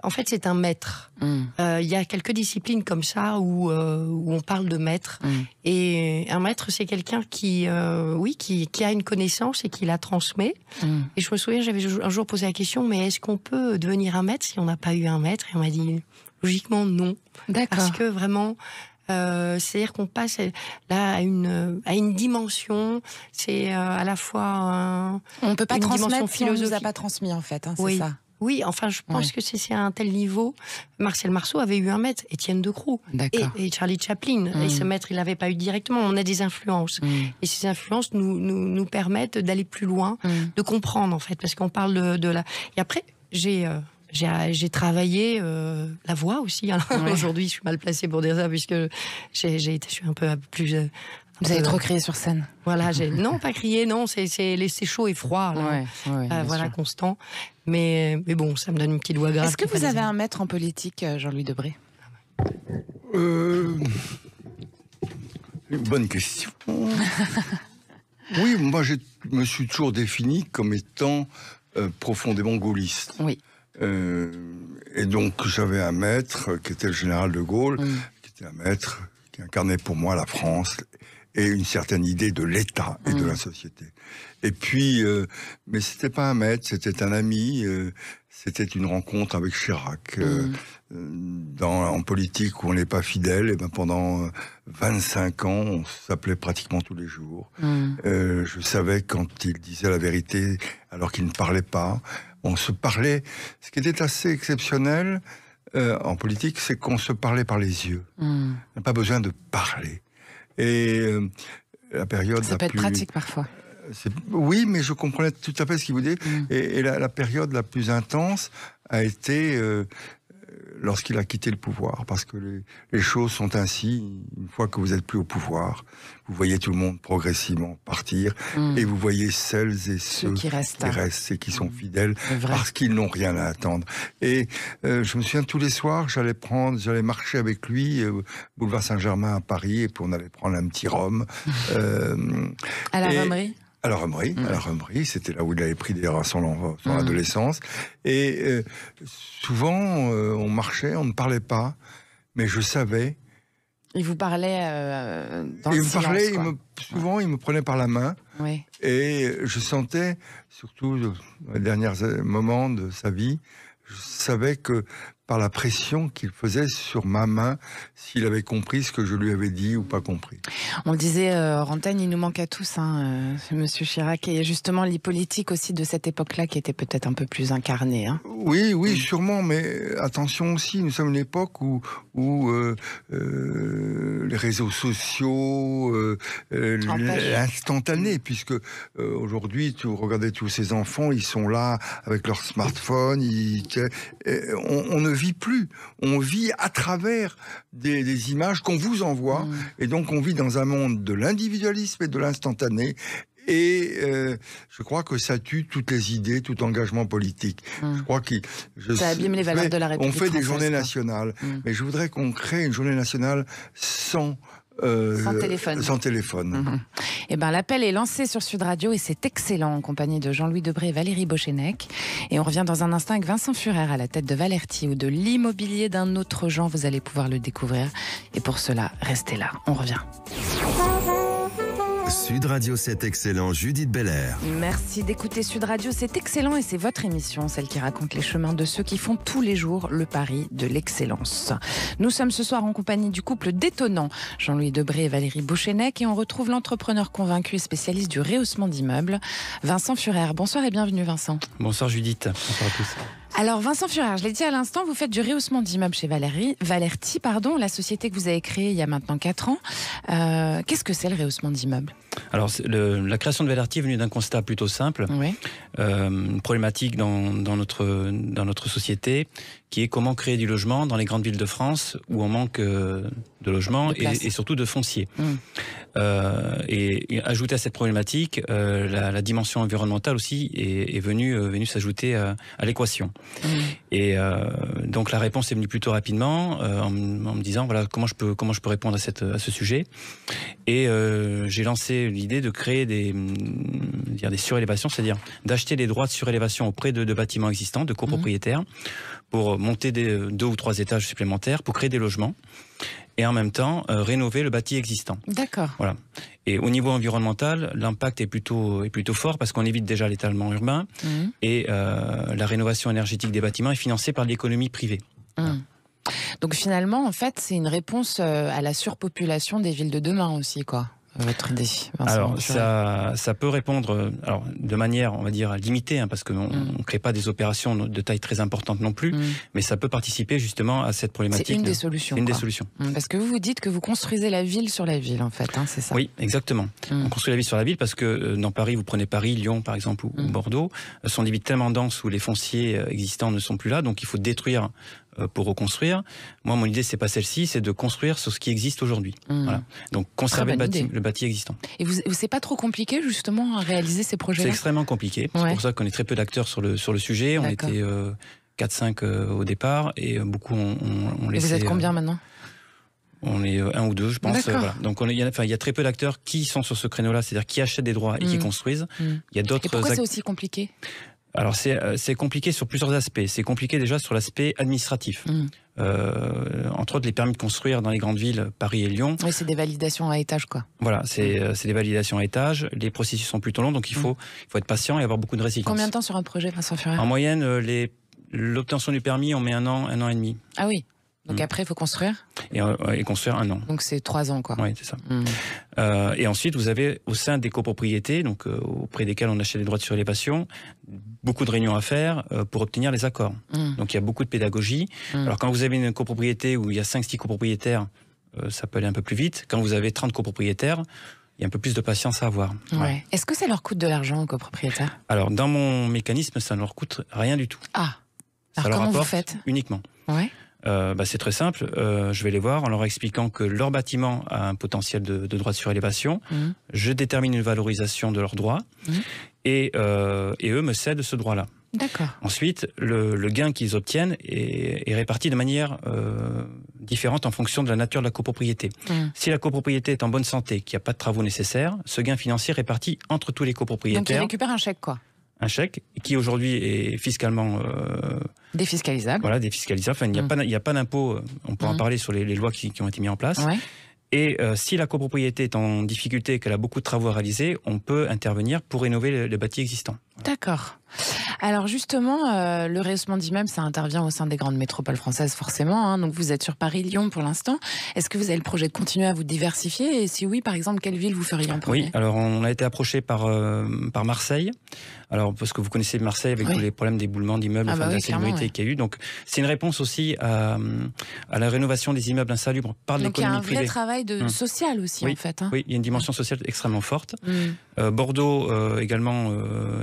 en fait, c'est un maître. Mm. Euh, il y a quelques disciplines comme ça où, euh, on parle de maître. Mm. Et un maître, c'est quelqu'un qui, euh, oui, qui, a une connaissance et qui la transmet. Mm. Et je me souviens, j'avais un jour posé la question, mais est-ce qu'on peut devenir un maître si on n'a pas eu un maître Et on m'a dit, logiquement, non. Parce que vraiment, C'est-à-dire qu'on passe là à une à une dimension. C'est à la fois un, on peut pas transmettre nous a pas transmis en fait. Hein, c'est ça. Oui, enfin, je pense que c'est à un tel niveau. Marcel Marceau avait eu un maître, Étienne Decroux, et, et, Charlie Chaplin. Et hmm. ce maître, il l'avait pas eu directement. On a des influences. Hmm. Et ces influences nous, nous, nous permettent d'aller plus loin, hmm. de comprendre, en fait, parce qu'on parle de, de, la. Et après, j'ai. Euh, j'ai j'ai travaillé euh, la voix aussi. Hein. *laughs* Aujourd'hui, je suis mal placée pour dire ça puisque j'ai été, je suis un peu plus euh, vous avez euh, trop crié sur scène. Voilà, j'ai *laughs* non pas crié, non, c'est laissé chaud et froid, euh, voilà constant. Mais mais bon, ça me donne une petite voix grave. Est-ce que vous avez un maître en politique, euh, Jean-Louis Debré euh... bonne question. *laughs* oui, moi je me suis toujours défini comme étant profondément gaulliste. Oui. et donc j'avais un maître qui était le général de Gaulle, qui était un maître qui incarnait pour moi la France, et une certaine idée de l'État et de mm. la société. Et puis, euh, mais c'était pas un maître, c'était un ami, euh, c'était une rencontre avec Chirac. Euh, mm. dans, en politique où on n'est pas fidèle, et ben pendant 25 ans, on s'appelait pratiquement tous les jours. Mm. je savais quand il disait la vérité alors qu'il ne parlait pas. On se parlait, ce qui était assez exceptionnel, en politique, c'est qu'on se parlait par les yeux. On n'a pas besoin de parler. Et euh, la période. Ça peut être pratique parfois. Oui, mais je comprenais tout à fait ce qu'il vous dit. Mm. Et, la, la, période la plus intense a été euh, lorsqu'il a quitté le pouvoir, parce que les, choses sont ainsi. Une fois que vous n'êtes plus au pouvoir, vous voyez tout le monde progressivement partir, hmm. et vous voyez celles et ceux, qui, restent. et qui sont hmm. fidèles, parce qu'ils n'ont rien à attendre. Et euh, je me souviens tous les soirs, j'allais prendre, j'allais marcher avec lui, euh, boulevard Saint-Germain à Paris, et puis on allait prendre un petit rhum. *laughs* Euh, à la et, à la Rumerie, c'était là où il avait pris des son, son mm. adolescence. Et euh, souvent, euh, on marchait, on ne parlait pas, mais je savais. Il vous parlait euh, dans il le parlait, Il me, souvent, il me prenait par la main. Et je sentais, surtout dans les derniers moments de sa vie, je savais que par la pression qu'il faisait sur ma main, s'il avait compris ce que je lui avais dit ou pas compris. On disait, euh, Rantaine, il nous manque à tous, hein, euh, Monsieur Chirac, et justement l'hypolitique aussi de cette époque-là qui était peut-être un peu plus incarnée. Hein. Oui, oui, sûrement, mais attention aussi, nous sommes une époque où, où euh, euh, les réseaux sociaux, l'instantané, puisque aujourd'hui, tu regardez tous ces enfants, ils sont là avec leur smartphone, ils, on ne vit plus. On vit à travers des, images qu'on vous envoie. Mmh. Et donc, on vit dans un monde de l'individualisme et de l'instantané. Et euh, je crois que ça tue toutes les idées, tout engagement politique. Mmh. Je crois que ça abîme les de la République. On fait des journées nationales, mmh. mais je voudrais qu'on crée une journée nationale sans euh, sans téléphone. Sans téléphone. Mhm. Et eh ben l'appel est lancé sur Sud Radio et c'est excellent en compagnie de Jean-Louis Debré et Valérie Bochenek. Et on revient dans un instant avec Vincent Furer à la tête de Valerti ou de l'immobilier d'un autre genre. Vous allez pouvoir le découvrir. Et pour cela, restez là. On revient. Sud Radio, c'est excellent. Judith Belair. Merci d'écouter Sud Radio, c'est excellent et c'est votre émission, celle qui raconte les chemins de ceux qui font tous les jours le pari de l'excellence. Nous sommes ce soir en compagnie du couple détonnant, Jean-Louis Debré et Valérie Bouchenec, et on retrouve l'entrepreneur convaincu et spécialiste du rehaussement d'immeubles, Vincent Furer. Bonsoir et bienvenue, Vincent. Bonsoir, Judith. Bonsoir à tous. Alors Vincent Furard, je l'ai dit à l'instant, vous faites du rehaussement d'immeubles chez Valérie, Valerti, pardon, la société que vous avez créée il y a maintenant 4 ans. Euh, qu'est-ce que c'est le rehaussement d'immeubles Alors la création de Valerti est venue d'un constat plutôt simple, euh, une problématique notre, dans notre société qui est comment créer du logement dans les grandes villes de France où on manque euh, de logements et, surtout de fonciers. Mmh. Euh, et, ajouter à cette problématique, euh, la, dimension environnementale aussi est, venue, s'ajouter à, l'équation. Mmh. Et donc la réponse est venue plutôt rapidement en, me disant voilà comment je peux comment je peux répondre à cette ce sujet. Et j'ai lancé l'idée de créer des hum, dire des surélévations, c'est-à-dire d'acheter des droits de surélévation auprès de, bâtiments existants, de copropriétaires, mmh. pour monter des, euh, deux ou trois étages supplémentaires pour créer des logements et en même temps euh, rénover le bâti existant. D'accord. Voilà. Et au niveau environnemental, l'impact est plutôt est plutôt fort parce qu'on évite déjà l'étalement urbain mmh. et euh, la rénovation énergétique des bâtiments est financée par l'économie privée. Mmh. Donc finalement, en fait, c'est une réponse à la surpopulation des villes de demain aussi, quoi votre Alors, ça, ça, peut répondre euh, alors, de manière, on va dire, limitée, hein, parce qu'on on mm. ne crée pas des opérations de taille très importante non plus, mm. mais ça peut participer justement à cette problématique. C'est une des solutions. Une des solutions. Mm, parce que vous vous dites que vous construisez la ville sur la ville, en fait, hein, c'est ça Oui, exactement. On construit la ville sur la ville parce que euh, dans Paris, vous prenez Paris, Lyon, par exemple, ou, ou Bordeaux, euh, sont des villes tellement denses où les fonciers existants ne sont plus là, donc il faut détruire euh, pour reconstruire. Moi, mon idée, c'est pas celle-ci, c'est de construire sur ce qui existe aujourd'hui. Mmh. Donc, conserver le bâti, le bâti, existant. Et vous, c'est pas trop compliqué, justement, à réaliser ces projets C'est extrêmement compliqué. C'est pour ça qu'on est très peu d'acteurs sur le, sur le sujet. On était 4-5 euh, euh, au départ et beaucoup on, les. vous êtes combien maintenant on est un ou deux, je pense. Donc il y, a très peu d'acteurs qui sont sur ce créneau-là, c'est-à-dire qui achètent des droits et qui mmh. construisent. Mmh. Il y a d'autres. Et pourquoi c'est aussi compliqué alors euh, c'est compliqué sur plusieurs aspects. C'est compliqué déjà sur l'aspect administratif. Mm. Euh, entre autres les permis de construire dans les grandes villes, Paris et Lyon. Oui, c'est des validations à étage, quoi. Voilà, c'est euh, des validations à étage. Les processus sont plutôt longs, donc il mm. faut, faut être patient et avoir beaucoup de résilience. Combien de temps sur un projet, Vincent En moyenne, l'obtention du permis, on met un an, un an et demi. Ah oui donc mm. après, il faut construire euh, et, construire un an. Donc c'est trois ans, quoi. Oui, c'est ça. Mm. Euh, et ensuite, vous avez au sein des copropriétés, donc euh, auprès desquelles on achète les droits de surélévation, beaucoup de réunions à faire pour obtenir les accords. Mm. Donc il y a beaucoup de pédagogie. Alors quand vous avez une copropriété où il y a 5-6 copropriétaires, ça peut aller un peu plus vite. Quand vous avez 30 copropriétaires, il y a un peu plus de patience à avoir. Ouais. Est-ce que ça leur coûte de l'argent aux copropriétaires Alors dans mon mécanisme, ça ne leur coûte rien du tout. Ah. Alors ça leur comment vous faites uniquement. Ouais. Euh, bah, c'est très simple. Euh, je vais les voir en leur expliquant que leur bâtiment a un potentiel de, droit de surélévation. Mmh. Je détermine une valorisation de leurs droits mmh. euh, et, eux me cèdent ce droit-là. D'accord. Ensuite, le, gain qu'ils obtiennent est, réparti de manière différente en fonction de la nature de la copropriété. Mmh. Si la copropriété est en bonne santé, qu'il n'y a pas de travaux nécessaires, ce gain financier est réparti entre tous les copropriétaires. Donc ils récupèrent un chèque, quoi Un chèque qui aujourd'hui est fiscalement Défiscalisable. Voilà, défiscalisable. Enfin, il n'y mm. a, pas, d'impôt, euh, on pourra en mm. parler sur les, lois qui, ont été mises en place. Et euh, si la copropriété est en difficulté et qu'elle a beaucoup de travaux à réaliser, on peut intervenir pour rénover le, bâtiment bâti existant. D'accord. Alors justement, euh, le réhaussement d'immeubles, ça intervient au sein des grandes métropoles françaises forcément. Hein. donc vous êtes sur Paris, Lyon pour l'instant. Est-ce que vous avez le projet de continuer à vous diversifier Et si oui, par exemple, quelle ville vous feriez en premier Oui, alors on a été approché par, euh, par Marseille. Alors parce que vous connaissez Marseille avec tous les problèmes d'éboulement d'immeubles, ah enfin, bah de la sécurité qu'il y a eu. Donc c'est une réponse aussi à, la rénovation des immeubles insalubres par l'économie Donc il y a un vrai travail de... Hum. social aussi en fait. Hein. Oui, il y a une dimension sociale extrêmement forte. Hum. Euh, Bordeaux également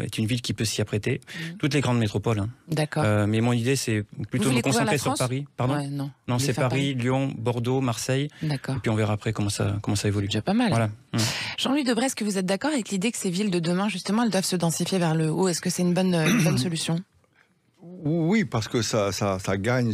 est une ville qui peut s'y apprêter Mmh. Toutes les grandes métropoles. Hein. D'accord. Euh, mais mon idée, c'est plutôt de me concentrer sur Paris. Pardon Non, c'est Paris, Lyon, Bordeaux, Marseille. D'accord. Et puis on verra après comment ça, comment ça évolue. Déjà pas mal. Voilà. Mmh. Jean-Louis Debré, est-ce que vous êtes d'accord avec l'idée que ces villes de demain, justement, elles doivent se densifier vers le haut Est-ce que c'est une bonne, bonne *clears throat* solution oui, parce que ça, ça, ça gagne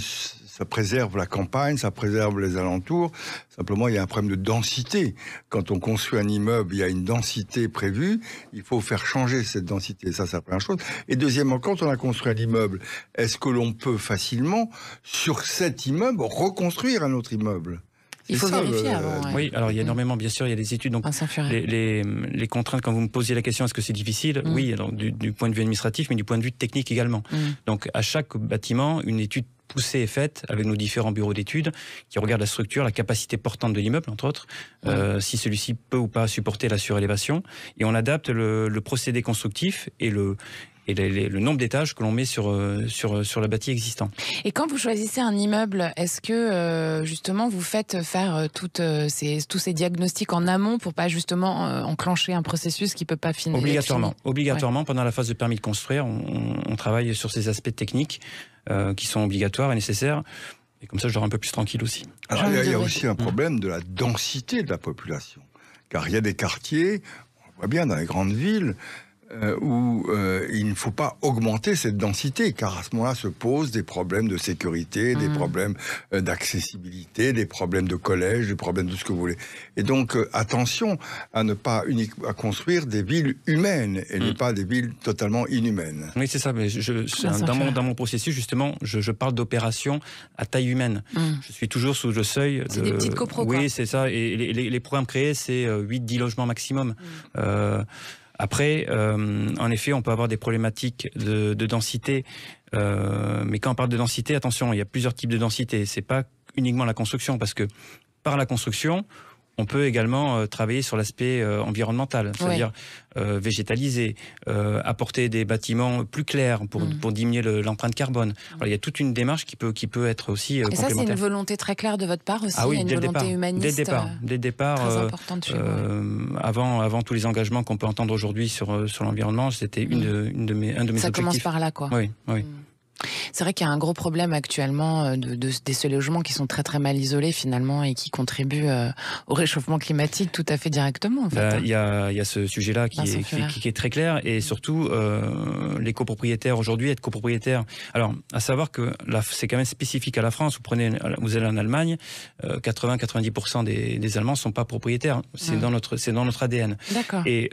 ça préserve la campagne, ça préserve les alentours. Simplement, il y a un problème de densité. Quand on construit un immeuble, il y a une densité prévue. Il faut faire changer cette densité. Ça, c'est la première chose. Et deuxièmement, quand on a construit un immeuble, est-ce que l'on peut facilement, sur cet immeuble, reconstruire un autre immeuble il faut vérifier avant. Oui, alors il y a mm. énormément, bien sûr, il y a des études. Donc, les, les, contraintes, quand vous me posiez la question, est-ce que c'est difficile mm. Oui, alors, du, point de vue administratif, mais du point de vue technique également. Mm. Donc, à chaque bâtiment, une étude poussée est faite avec nos différents bureaux d'études qui regardent la structure, la capacité portante de l'immeuble, entre autres, euh, si celui-ci peut ou pas supporter la surélévation. Et on adapte le, procédé constructif et le, et le nombre d'étages que l'on met sur, euh, sur, euh, sur le bâti existant. Et quand vous choisissez un immeuble, est-ce que justement vous faites faire toutes ces, tous ces diagnostics en amont pour pas justement enclencher un processus qui peut pas finir Obligatoirement. Obligatoirement, pendant la phase de permis de construire, on, on travaille sur ces aspects techniques. Euh, qui sont obligatoires et nécessaires. Et comme ça, je dors un peu plus tranquille aussi. Ah, il y a, y a aussi un problème de la densité de la population. Car il y a des quartiers, on voit bien dans les grandes villes, euh, où euh, il ne faut pas augmenter cette densité, car à ce moment-là se posent des problèmes de sécurité, des mmh. problèmes euh, d'accessibilité, des problèmes de collège, des problèmes de ce que vous voulez. Et donc attention à ne pas à construire des villes humaines et ne mmh. pas des villes totalement inhumaines. Oui, c'est ça. Mais je, dans, mon, processus, justement, je, je parle d'opérations à taille humaine. Mmh. Je suis toujours sous le seuil. De... des petites Oui, c'est ça. Et les, les, les programmes créés, c'est 8-10 logements maximum. Après, euh, en effet, on peut avoir des problématiques de, densité, euh, mais quand on parle de densité, attention, il y a plusieurs types de densité. C'est pas uniquement la construction, parce que par la construction, on peut également euh, travailler sur l'aspect euh, environnemental, c'est-à-dire euh, végétaliser, apporter des bâtiments plus clairs pour, mm. diminuer l'empreinte carbone. Mm. il y a toute une démarche qui peut, qui peut être aussi complémentaire. Et ça, c'est une volonté très claire de votre part aussi, ah une volonté départ, humaniste. Des très avant, avant tous les engagements qu'on peut entendre aujourd'hui sur, sur l'environnement, c'était une, mm. de, un de mes objectifs. Ça commence par là, quoi. Oui, oui. C'est vrai qu'il y a un gros problème actuellement euh, de, de, logements qui sont très très mal isolés finalement et qui contribuent euh, au réchauffement climatique tout à fait directement. Bah, hein. il, y a, ce sujet-là qui, est très clair et surtout euh, les copropriétaires aujourd'hui, être copropriétaire. Alors, à savoir que c'est quand même spécifique à la France. Vous, prenez, vous allez en Allemagne, 80-90% des, Allemands ne sont pas propriétaires. C'est ah. dans, notre, dans notre ADN. Et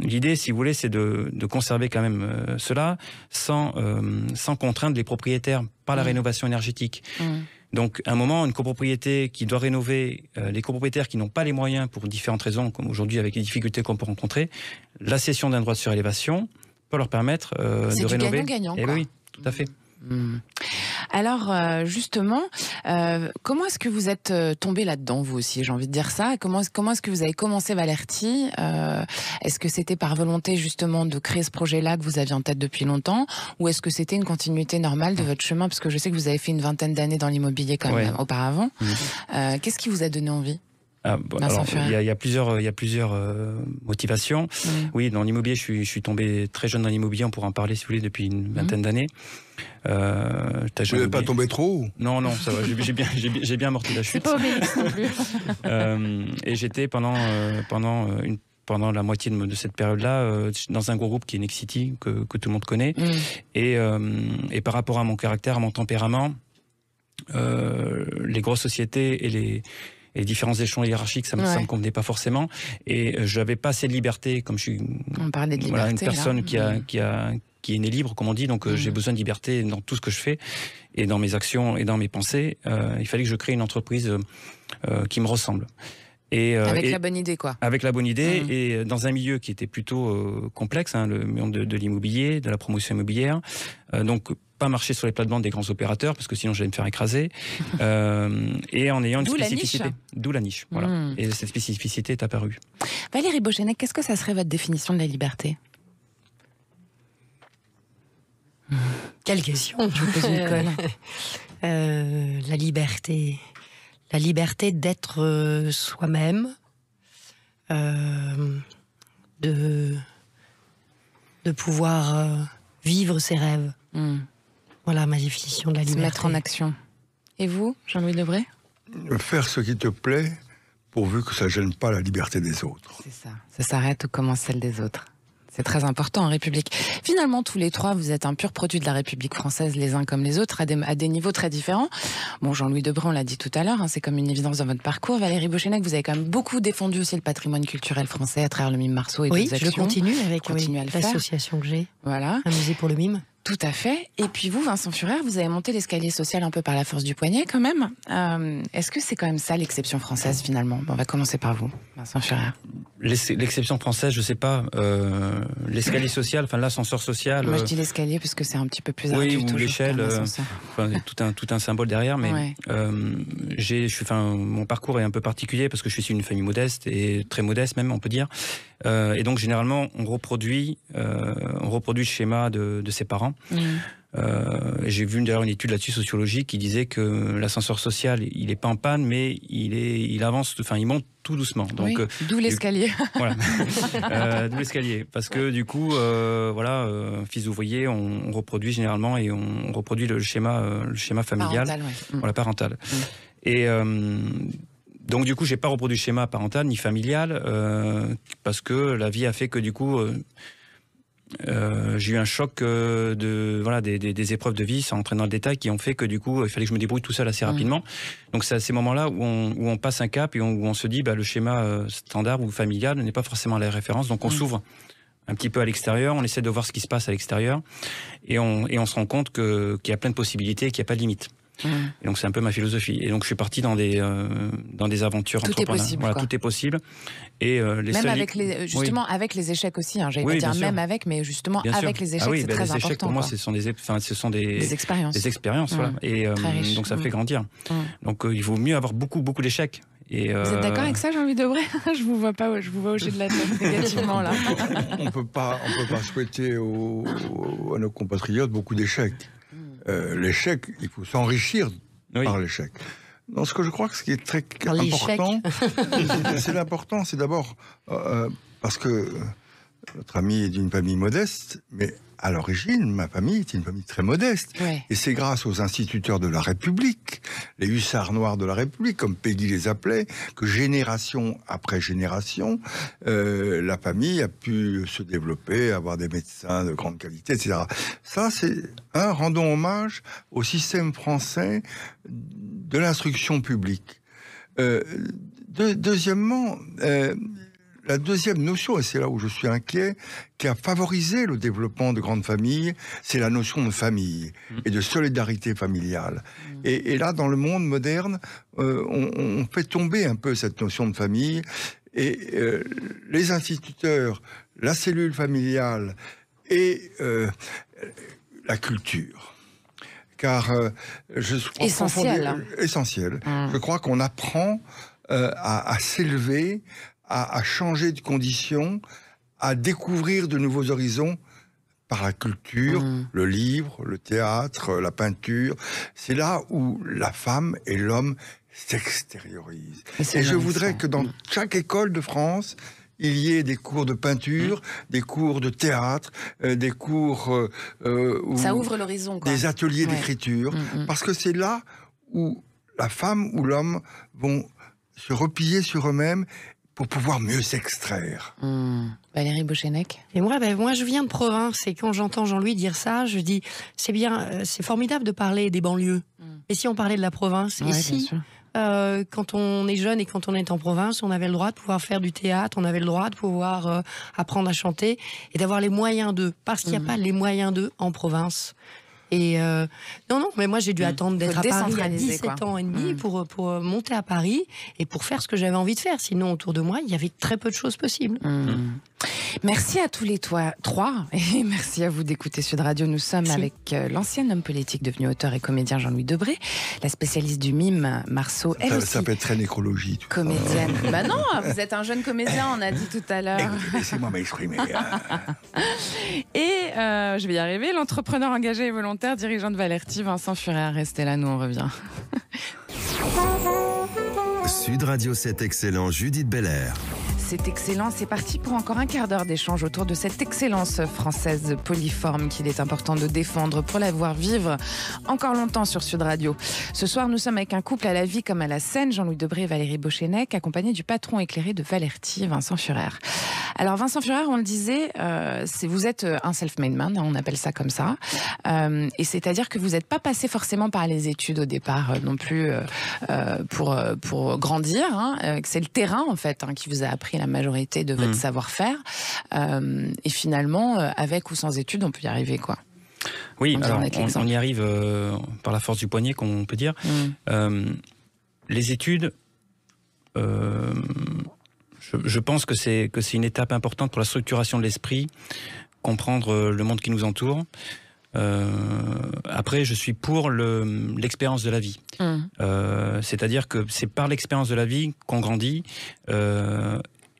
l'idée, si vous voulez, c'est de, de, conserver quand même cela sans sans contraindre les propriétaires par la mmh. rénovation énergétique. Mmh. Donc, à un moment, une copropriété qui doit rénover, euh, les copropriétaires qui n'ont pas les moyens pour différentes raisons, comme aujourd'hui avec les difficultés qu'on peut rencontrer, la cession d'un droit de surélévation peut leur permettre euh, de rénover. Gagnant, gagnant, eh oui, tout à fait. Mmh. Alors euh, justement, euh, comment est-ce que vous êtes euh, tombé là-dedans vous aussi J'ai envie de dire ça. Comment est-ce que vous avez commencé Valerti euh, Est-ce que c'était par volonté justement de créer ce projet-là que vous aviez en tête depuis longtemps, ou est-ce que c'était une continuité normale de votre chemin Parce que je sais que vous avez fait une vingtaine d'années dans l'immobilier quand même auparavant. Mmh. Qu'est-ce qui vous a donné envie ah, il, y a, plusieurs, il y a plusieurs euh, motivations. Oui, dans l'immobilier, je suis, je suis, tombé très jeune dans l'immobilier. On pourra en parler, si vous voulez, depuis une mhm. vingtaine d'années. Euh, vous pas tombé trop Non, non, ça va. J'ai bien, j'ai bien amorti la chute. pas *laughs* euh, et j'étais pendant, euh, pendant une pendant la moitié de, cette période-là dans un gros groupe qui est Nexity, que, que tout le monde connaît. Mm. Et, et, par rapport à mon caractère, à mon tempérament, les grosses sociétés et les, les différents échelons hiérarchiques, ça me, me convenait pas forcément. Et euh, je n'avais pas assez de liberté, comme je suis une personne qui a, mm. qui a qui est née libre, comme on dit. Donc, euh, j'ai mm. besoin de liberté dans tout ce que je fais et dans mes actions et dans mes pensées. Euh, il fallait que je crée une entreprise qui me ressemble. Et, avec la bonne idée, quoi. Avec la bonne idée mm. et dans un milieu qui était plutôt complexe, hein, le monde de, de l'immobilier, de la promotion immobilière. donc, pas marcher sur les plates-bandes des grands opérateurs parce que sinon j'allais me faire écraser. *laughs* Euh, et en ayant une spécificité. D'où la niche. Voilà. Hmm. Et cette spécificité est apparue. Valérie Bogenek, qu'est-ce que ça serait votre définition de la liberté Quelle question *laughs* euh, la liberté. La liberté d'être euh, soi-même. de, de pouvoir vivre ses rêves. Hmm. Voilà ma définition de la liberté. Se mettre en action. Et vous, Jean-Louis Debray Faire ce qui te plaît, pourvu que ça ne gêne pas la liberté des autres. C'est ça. Ça s'arrête ou commence celle des autres. C'est très important en République. Finalement, tous les trois, vous êtes un pur produit de la République française, les uns comme les autres, à des, niveaux très différents. Bon, Jean-Louis Debray, on l'a dit tout à l'heure, hein, c'est comme une évidence dans votre parcours. Valérie Bouchenec, vous avez quand même beaucoup défendu aussi le patrimoine culturel français à travers le mime Marceau et oui, Oui, je continue avec l'association que j'ai. Voilà. Un musée pour le mime. Tout à fait. Et puis vous, Vincent Furer, vous avez monté l'escalier social un peu par la force du poignet quand même. Euh, est-ce que c'est quand même ça l'exception française finalement On va commencer par vous, Vincent Furer. L'exception française, je sais pas. Euh, l'escalier social, enfin l'ascenseur social. Moi je euh, dis l'escalier parce que c'est un petit peu plus Oui, ou l'échelle. tout, un, tout un symbole derrière. Mais ouais. j'ai, mon parcours est un peu particulier parce que je suis une d'une famille modeste et très modeste même, on peut dire. Euh, et donc généralement, on reproduit, euh, on reproduit le schéma de, ses parents. Mm. Euh, j'ai vu d'ailleurs une étude là-dessus sociologique qui disait que l'ascenseur social, il est pas en panne, mais il est, il avance, enfin, il monte tout doucement. Donc, oui, d'où l'escalier. Voilà, *laughs* d'où l'escalier, parce que du coup, voilà, fils ouvrier, on, reproduit généralement et on, reproduit le schéma, le schéma familial, parental, ouais. Mm. parental. Mm. Et donc du coup, j'ai pas reproduit le schéma parental ni familial euh, parce que la vie a fait que du coup, euh, euh, j'ai eu un choc de voilà des, des, épreuves de vie, sans entrer dans le détail, qui ont fait que du coup, il fallait que je me débrouille tout seul assez mmh. rapidement. Donc c'est à ces moments-là où on, passe un cap et où on se dit bah, le schéma standard ou familial n'est pas forcément la référence, donc on mmh. s'ouvre un petit peu à l'extérieur, on essaie de voir ce qui se passe à l'extérieur et on, et on se rend compte qu'il y a plein de possibilités et qu'il n'y a pas de limite. Et donc c'est un peu ma philosophie. Et donc je suis parti dans des euh, dans des aventures tout Est possible, voilà, tout est possible. Et euh, les avec les justement avec les échecs aussi. Hein, J'allais dire même avec, mais justement avec les ah échecs, c'est très bah, très les Échecs, pour moi, ce sont des ce sont des, expériences. Des expériences, Et euh, donc ça fait mm. grandir. Mm. Donc il vaut mieux avoir beaucoup beaucoup d'échecs et Vous êtes d'accord avec ça, Jean-Louis Debray *laughs* Je vous vois pas, je vous vois au jeu de la tête négativement là. on peut pas, on peut pas souhaiter à nos compatriotes beaucoup d'échecs. Euh, l'échec, il faut s'enrichir par l'échec. Dans ce que je crois que ce qui est très important, *laughs* c'est l'important, c'est d'abord euh, euh, parce que notre ami est d'une famille modeste, mais à l'origine, ma famille est une famille très modeste. Et c'est grâce aux instituteurs de la République, les hussards noirs de la République, comme Peggy les appelait, que génération après génération, euh, la famille a pu se développer, avoir des médecins de grande qualité, etc. Ça, c'est un, rendons hommage au système français de l'instruction publique. Euh, deuxièmement, euh, la deuxième notion, et c'est là où je suis inquiet, qui a favorisé le développement de grandes familles, c'est la notion de famille mm. et de solidarité familiale. Mm. Et, là, dans le monde moderne, euh, on, fait tomber un peu cette notion de famille. Et euh, les instituteurs, la cellule familiale et euh, la culture car je crois essentiel. Hein. Mm. Je crois qu'on apprend à s'élever, à, changer de condition, à découvrir de nouveaux horizons par la culture, mmh. le livre, le théâtre, la peinture. C'est là où la femme et l'homme s'extériorisent. Et, je voudrais que dans mmh. chaque école de France, il y ait des cours de peinture, mmh. des cours de théâtre, euh, des cours euh, euh, où ça ouvre l'horizon, des ateliers d'écriture, parce que c'est là où la femme ou l'homme vont se replier sur eux-mêmes pour pouvoir mieux s'extraire. Hmm. Valérie Bochénec Et moi, ben, moi, je viens de province et quand j'entends Jean-Louis dire ça, je dis c'est bien, euh, c'est formidable de parler des banlieues. Hmm. Et si on parlait de la province ici euh, quand on est jeune et quand on est en province, on avait le droit de pouvoir faire du théâtre, on avait le droit de pouvoir euh, apprendre à chanter et d'avoir les moyens d'eux, parce qu'il n'y a hmm. pas les moyens d'eux en province. Et euh, non, non, mais moi j'ai dû mm. attendre d'être à Paris à 17 ans et demi mm. pour, euh, monter à Paris et pour faire ce que j'avais envie de faire. Sinon, autour de moi, il y avait très peu de choses possibles. Mm. Merci à tous les trois *laughs* et merci à vous d'écouter Sud Radio. Nous sommes avec euh, l'ancien homme politique devenu auteur et comédien Jean-Louis Debré, la spécialiste du mime Marceau. ça, aussi, peut être très nécrologie. comédienne. *laughs* Ben non, vous êtes un jeune comédien, on a dit tout à l'heure. Eh, laissez-moi m'exprimer. Hein. *laughs* et euh, je vais y arriver, l'entrepreneur engagé et volontaire, dirigeant de Valerti, Vincent Furet. Restez là, nous on revient. Sud Radio 7 Excellent, Judith Belair c'est excellent. C'est parti pour encore un quart d'heure d'échange autour de cette excellence française polyforme qu'il est important de défendre pour la voir vivre encore longtemps sur Sud Radio. Ce soir, nous sommes avec un couple à la vie comme à la scène, Jean-Louis Debré et Valérie Beauchenec, accompagné du patron éclairé de Valerti, Vincent Furer. Alors, Vincent Furer, on le disait, euh, vous êtes euh, un self-made man, hein, on appelle ça comme ça. Euh, et c'est-à-dire que vous n'êtes pas passé forcément par les études au départ non plus pour, pour grandir. Hein, c'est le terrain, en fait, hein, qui vous a appris la majorité de votre hmm. savoir-faire. Euh, et finalement, euh, avec ou sans études, on peut y arriver, quoi. Oui, on, y arrive euh, par la force du poignet, qu'on peut dire. Hmm. les études, je, pense que c'est que c'est une étape importante pour la structuration de l'esprit, comprendre le monde qui nous entoure. après, je suis pour l'expérience de la vie. Hmm. C'est-à-dire que c'est par l'expérience de la vie qu'on grandit.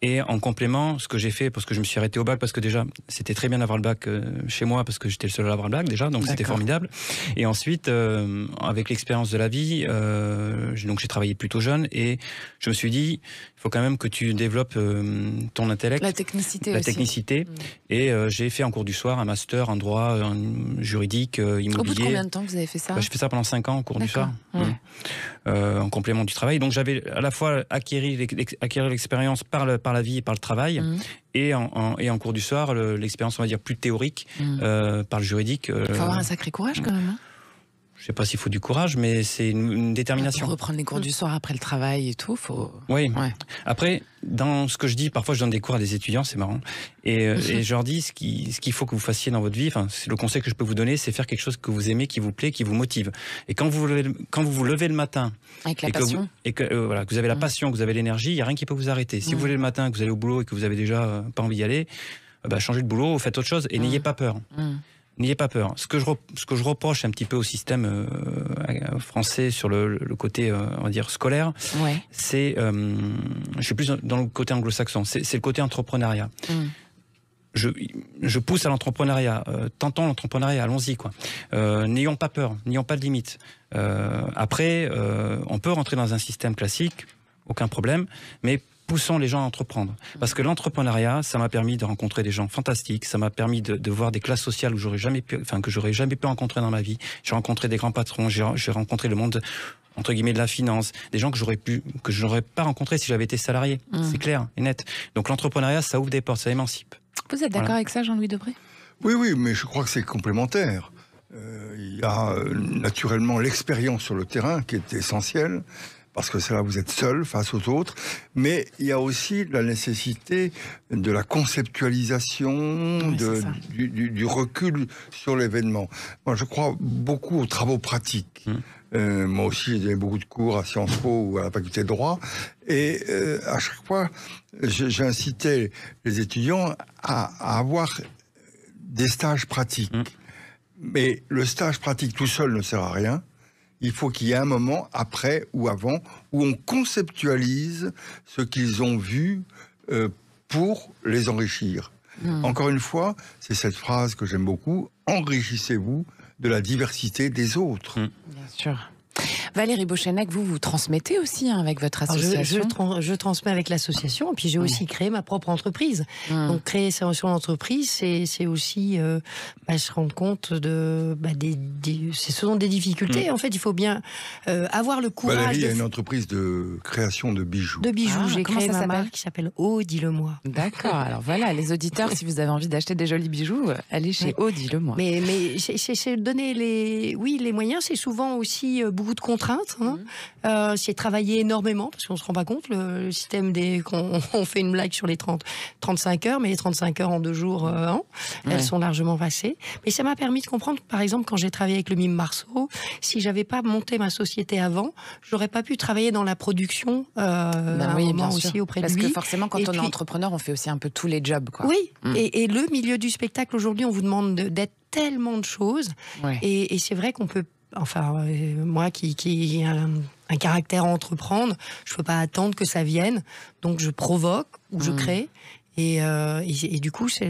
Et en complément, ce que j'ai fait, parce que je me suis arrêté au bac, parce que déjà, c'était très bien d'avoir le bac euh, chez moi, parce que j'étais le seul à avoir le bac déjà, donc c'était formidable. Et ensuite, euh, avec l'expérience de la vie, euh, donc j'ai travaillé plutôt jeune, et je me suis dit, il faut quand même que tu développes euh, ton intellect. La technicité La technicité. Mm. Et j'ai fait en cours du soir un master en droit juridique, immobilier. Au bout de combien de temps vous avez fait ça bah, J'ai fait ça pendant 5 ans, en cours du soir. Mm. Euh, en complément du travail. Donc j'avais à la fois acquis l'expérience par, la vie et par le travail, mmh. et, en, cours du soir, l'expérience, on va dire, plus théorique, mmh. euh, par le juridique. Euh, Il faut avoir un sacré courage quand même. Hein je sais pas s'il faut du courage, mais c'est une, détermination. Pour reprendre les cours du soir après le travail et tout, faut. Oui. Après, dans ce que je dis, parfois je donne des cours à des étudiants, c'est marrant, et, euh, *laughs* et, je leur dis ce qu'il faut que vous fassiez dans votre vie. Enfin, le conseil que je peux vous donner, c'est faire quelque chose que vous aimez, qui vous plaît, qui vous motive. Et quand vous vous levez, quand vous vous levez le matin, avec la passion, que et que euh, voilà, que vous avez la mm. passion, que vous avez l'énergie, il n'y a rien qui peut vous arrêter. Si vous voulez le matin, que vous allez au boulot et que vous avez déjà euh, pas envie d'y aller. Bah, changez de boulot, faites autre chose et mm. n'ayez pas peur. Mm. N'ayez pas peur. Ce que, je, ce que je reproche un petit peu au système euh, français sur le, côté, euh, on dire, scolaire, c'est, euh, je suis plus dans le côté anglo-saxon, c'est le côté entrepreneuriat. Hum. Je, pousse à l'entrepreneuriat. tentons l'entrepreneuriat, allons-y. quoi. n'ayons pas peur, n'ayons pas de limites. après, on peut rentrer dans un système classique, aucun problème, mais poussons les gens à entreprendre. Parce que l'entrepreneuriat, ça m'a permis de rencontrer des gens fantastiques, ça m'a permis de, voir des classes sociales où j'aurais jamais que j'aurais jamais pu rencontrer dans ma vie. J'ai rencontré des grands patrons, j'ai rencontré le monde entre guillemets de la finance, des gens que j'aurais je n'aurais pas rencontré si j'avais été salarié. Mmh. C'est clair et net. Donc l'entrepreneuriat, ça ouvre des portes, ça émancipe. Vous êtes d'accord avec ça, Jean-Louis Debré Oui, oui, mais je crois que c'est complémentaire. Euh, il y a euh, naturellement l'expérience sur le terrain qui est essentielle, parce que c'est là vous êtes seul face aux autres, mais il y a aussi la nécessité de la conceptualisation, du, recul sur l'événement. Moi, je crois beaucoup aux travaux pratiques. Hum. Euh, moi aussi, j'ai donné beaucoup de cours à Sciences Po ou à la faculté de droit. Et euh, à chaque fois, j'incitais les étudiants à, avoir des stages pratiques. Hum. Mais le stage pratique tout seul ne sert à rien il faut qu'il y ait un moment, après ou avant, où on conceptualise ce qu'ils ont vu euh, pour les enrichir. Hmm. Encore une fois, c'est cette phrase que j'aime beaucoup, enrichissez-vous de la diversité des autres. Bien sûr. Valérie Beauchenec, vous vous transmettez aussi hein, avec votre ah, association. Je, transmets avec l'association, et puis j'ai aussi créé ma propre entreprise. Hum. Donc créer son entreprise, c'est aussi euh, bah, se rendre compte de bah, ce sont des difficultés. Hum. En fait, il faut bien euh, avoir le courage. Valérie y a une entreprise de création de bijoux. De bijoux, ah, j'ai créé ma marque qui s'appelle Oh, dis-le-moi. D'accord. Alors voilà, les auditeurs, si vous avez envie d'acheter des jolis bijoux, allez chez O. dis-le-moi. Mais mais c'est donner les oui les moyens, c'est souvent aussi euh, de contraintes. Hein. c'est mhm. euh, travailler énormément parce qu'on se rend pas compte le, système des qu'on on fait une blague sur les 30 35 heures, mais les 35 heures en deux jours, euh, elles sont largement passées. Mais ça m'a permis de comprendre, par exemple, quand j'ai travaillé avec le mime Marceau, si j'avais pas monté ma société avant, j'aurais pas pu travailler dans la production euh, ben oui, aussi auprès parce Parce que forcément, quand on est entrepreneur, on fait aussi un peu tous les jobs, quoi. Oui. Mm. Et, le milieu du spectacle aujourd'hui, on vous demande d'être tellement de choses. Et, et c'est vrai qu'on peut enfin euh, moi qui, ai un, caractère à entreprendre, je ne peux pas attendre que ça vienne, donc je provoque ou je hmm. crée. Euh, et, du coup, ça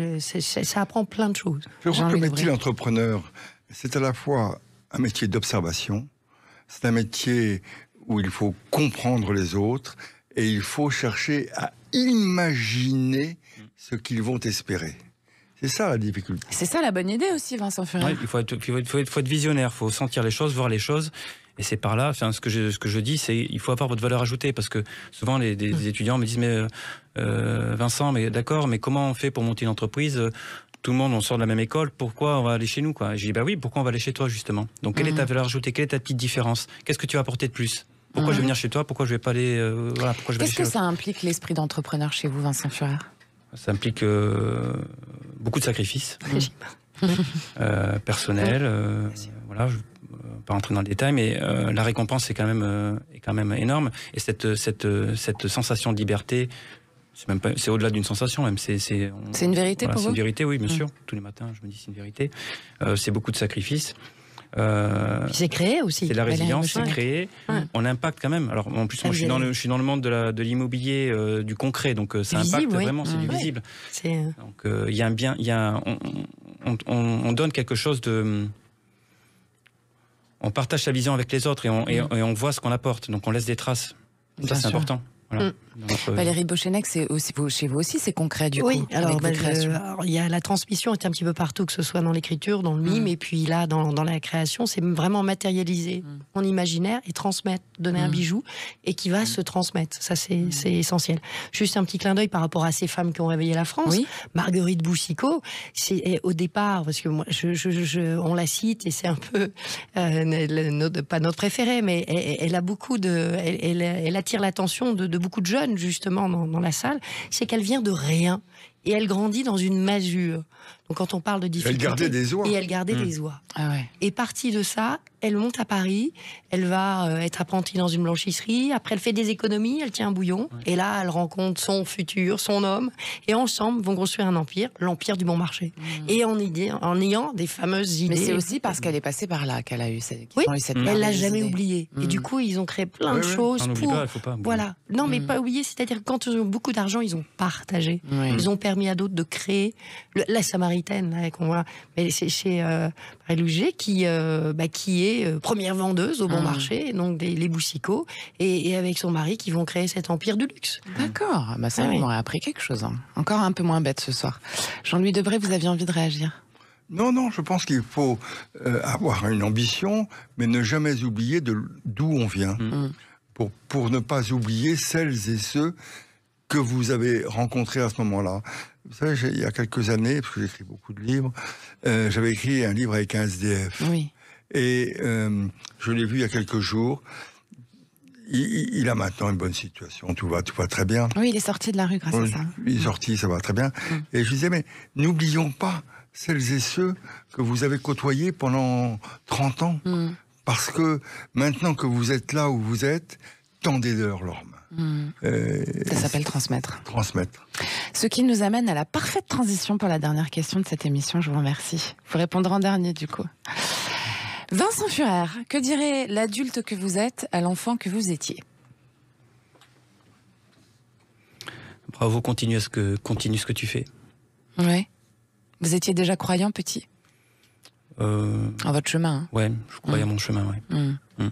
apprend plein de choses. Je crois que le métier d'entrepreneur, c'est à la fois un métier d'observation, c'est un métier où il faut comprendre les autres et il faut chercher à imaginer ce qu'ils vont espérer. C'est ça la difficulté. C'est ça la bonne idée aussi, Vincent Furet. il faut être, visionnaire, il faut sentir les choses, voir les choses. Et c'est par là, ce que je, dis, c'est il faut avoir votre valeur ajoutée parce que souvent les, étudiants me disent mais euh, euh, Vincent, mais d'accord, mais comment on fait pour monter une entreprise euh, tout le monde, on sort de la même école, pourquoi on va aller chez nous quoi J'ai dit, bah oui, pourquoi on va aller chez toi, justement Donc, quelle est ta mhm. valeur ajoutée Quelle est ta petite différence Qu'est-ce que tu vas apporter de plus Pourquoi je vais mhm. venir chez toi Pourquoi je vais pas aller... Qu'est-ce que ça implique l'esprit d'entrepreneur chez vous, Vincent Furet ça implique euh, beaucoup de sacrifices euh, personnels. Euh, voilà, je pas rentrer dans le détail, mais la récompense est quand même énorme. Et cette sensation de liberté, c'est au-delà d'une sensation même. C'est une vérité pour vous. C'est une vérité, oui, bien mm. sûr. Tous les matins, je me dis c'est une vérité. c'est beaucoup de sacrifices. Euh, c'est créé aussi. C'est la résilience, c'est créé. On impacte quand même. Alors en plus, moi, je, suis dans le, suis dans le monde de l'immobilier, euh, du concret, donc euh, ça impacte vraiment, c'est du visible. Donc il y a un bien, il y a on, donne quelque chose de. On partage sa vision avec les autres et on, mm. voit ce qu'on apporte. Donc on laisse des traces. ça c'est important. Voilà. Mm. Valérie Bochenek, c'est aussi chez vous aussi, c'est concret du oui, ben, alors il a la transmission est un petit peu partout, que ce soit dans l'écriture, dans le hmm. mime, et puis là dans, la création, c'est vraiment matérialiser hmm. mon imaginaire et transmettre, donner un hmm. bijou et qui va se transmettre. Ça c'est essentiel. Juste un petit clin d'œil par rapport à ces femmes qui ont réveillé la France. Marguerite Boussicot, c'est au départ parce que moi, on la cite et c'est un peu euh, pas notre préférée mais elle, a beaucoup de, elle, attire l'attention de beaucoup de jeunes justement dans, dans la salle, c'est qu'elle vient de rien et elle grandit dans une masure. Donc quand on parle de difficultés... Elle gardait des oies. Et elle gardait mmh. des oies. Ah et partie de ça, elle monte à Paris, elle va euh, être apprentie dans une blanchisserie, après elle fait des économies, elle tient un bouillon, et là elle rencontre son futur, son homme, et ensemble vont construire un empire, l'empire du bon marché. Mmh. Et en, ayant des fameuses idées... Mais c'est aussi parce qu'elle est passée par là qu'elle a eu cette... Oui, elle ne elle l'a jamais oubliée. Et mmh. du coup, ils ont créé plein de choses pour... voilà. Non, mais pas oublier, c'est-à-dire quand ils ont beaucoup d'argent, ils ont partagé. Ils ont permis à d'autres de créer... Le... Là, ça voit. Mais c'est chez euh, qui, euh, bah, qui est euh, première vendeuse au bon mmh. marché, donc des, les Boussicots, et, et, avec son mari qui vont créer cet empire du luxe. D'accord, ah bah, ça, m'aurait ah appris quelque chose. Hein. Encore un peu moins bête ce soir. Jean-Louis Debré, vous aviez envie de réagir non, non, je pense qu'il faut euh, avoir une ambition, mais ne jamais oublier d'où on vient, mmh. pour, pour ne pas oublier celles et ceux que vous avez rencontrés à ce moment-là. Vous savez, il y a quelques années, parce que j'écris beaucoup de livres, euh, j'avais écrit un livre avec un SDF. Oui. Et euh, je l'ai vu il y a quelques jours. Il, a maintenant une bonne situation, tout va, tout va très bien. Oui, il est sorti de la rue grâce à ça. Il est sorti, ça va très bien. Mm. Et je disais, mais n'oublions pas celles et ceux que vous avez côtoyés pendant 30 ans. Mm. Parce que maintenant que vous êtes là où vous êtes, tendez leur l'orme. Hmm. Euh, ça s'appelle transmettre. Transmettre. Ce qui nous amène à la parfaite transition pour la dernière question de cette émission. Je vous remercie. Vous répondrez en dernier, du coup. Vincent Furer, que dirait l'adulte que vous êtes à l'enfant que vous étiez Bravo, continue ce que, continue ce que tu fais. Oui. Vous étiez déjà croyant petit euh, En votre chemin. oui, hein. Ouais, je croyais à hmm. mon chemin, ouais. Hmm.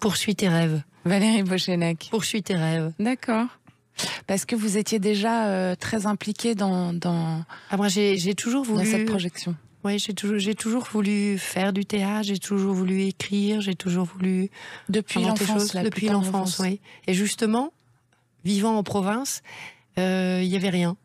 Poursuis tes rêves. Valérie Bochenac. Poursuis tes rêves. D'accord. Parce que vous étiez déjà euh, très impliquée dans, Ah, moi, j'ai toujours voulu... cette projection. Oui, j'ai toujours, toujours voulu faire du théâtre, j'ai toujours voulu écrire, j'ai toujours voulu... Depuis l'enfance, Depuis l'enfance, oui. Et justement, vivant en province, euh, il y n'y avait rien.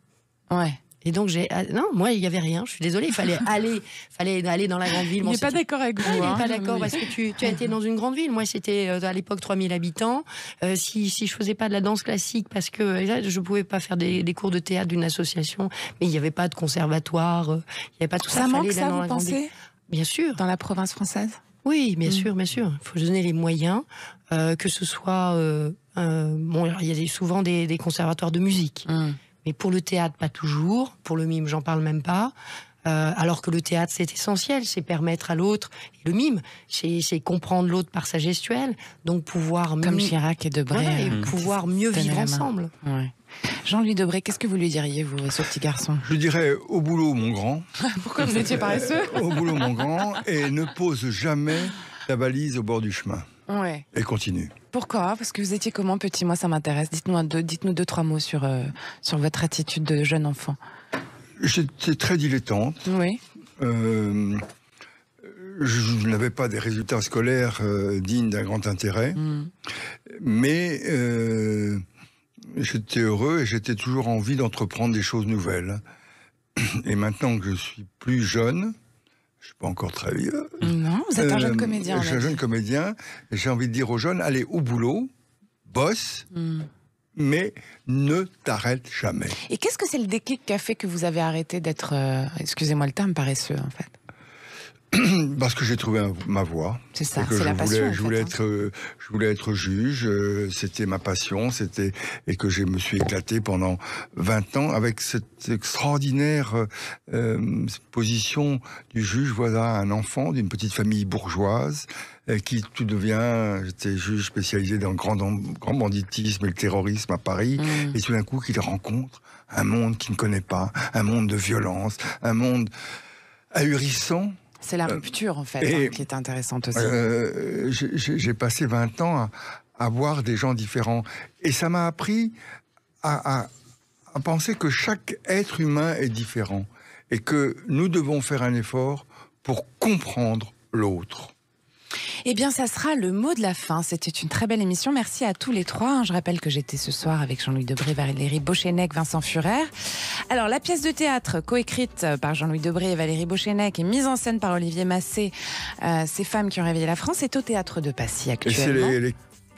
Ouais. Et donc j'ai ah, non moi il y avait rien. Je suis désolée, il fallait *laughs* aller, fallait aller dans la grande ville. Il n'est pas d'accord avec vous. il n'est hein. pas d'accord parce que tu, tu, as été dans une grande ville. Moi c'était euh, à l'époque 3000 habitants. Euh, si si je faisais pas de la danse classique parce que euh, je pouvais pas faire des, des cours de théâtre d'une association, mais il n'y avait pas de conservatoire, il n'y avait pas tout ça. manque ça vous pensez Bien sûr. Dans la province française. Oui, bien mm. sûr, bien sûr. Il faut donner les moyens, que ce soit. Euh, bon, il y a souvent des, des conservatoires de musique. Mm. Mais pour le théâtre, pas toujours. Pour le mime, j'en parle même pas. Euh, alors que le théâtre, c'est essentiel, c'est permettre à l'autre, le mime, c'est comprendre l'autre par sa gestuelle, donc pouvoir mieux... Comme Chirac et Debray. et euh, pouvoir mieux vivre ensemble. Jean-Louis Debray, qu'est-ce que vous lui diriez, vous, ce petit garçon Je dirais au boulot, mon grand. *laughs* Pourquoi vous étiez paresseux *laughs* Au boulot, mon grand, et ne pose jamais la valise au bord du chemin. Et continue. Pourquoi Parce que vous étiez comment petit Moi, ça m'intéresse. Dites-nous deux, dites-nous deux trois mots sur euh, sur votre attitude de jeune enfant. J'étais très dilettante. Oui. Euh, je n'avais pas des résultats scolaires euh, dignes d'un grand intérêt, hmm. mais j'étais heureux et j'étais toujours envie d'entreprendre des choses nouvelles. Et maintenant que je suis plus jeune, je suis pas encore très vieux. Non, vous êtes un jeune euh, comédien. je suis un jeune comédien. J'ai envie de dire aux jeunes, allez au boulot, bosse, hmm. mais ne t'arrête jamais. Et qu'est-ce que c'est le déclic qui a fait que vous avez arrêté d'être, euh, excusez-moi le terme, paresseux en fait *clears throat* parce que j'ai trouvé ma voie. C'est ça, c'est la passion. Je voulais, hein. être, je voulais être juge, euh, c'était ma passion, c'était et que je me suis éclaté pendant 20 ans avec cette extraordinaire euh, position du juge. Voilà un enfant d'une petite famille bourgeoise euh, qui tout devient, j'étais juge spécialisé dans le grand, grand banditisme et le terrorisme à Paris, mmh. et tout d'un coup qu'il rencontre un monde qu'il ne connaît pas, un monde de violence, un monde ahurissant c'est la euh, rupture, en fait, hein, qui est intéressante aussi. Euh, j'ai passé 20 ans à, voir des gens différents. Et ça m'a appris à, penser que chaque être humain est différent. Et que nous devons faire un effort pour comprendre l'autre. Eh bien, ça sera le mot de la fin. C'était une très belle émission. Merci à tous les trois. Je rappelle que j'étais ce soir avec Jean-Louis Debré, Valérie Beauchenec, Vincent Furer. Alors, la pièce de théâtre coécrite par Jean-Louis Debré et Valérie Beauchenec et mise en scène par Olivier Massé, euh, Ces femmes qui ont réveillé la France, est au théâtre de Passy actuellement. Et c'est les,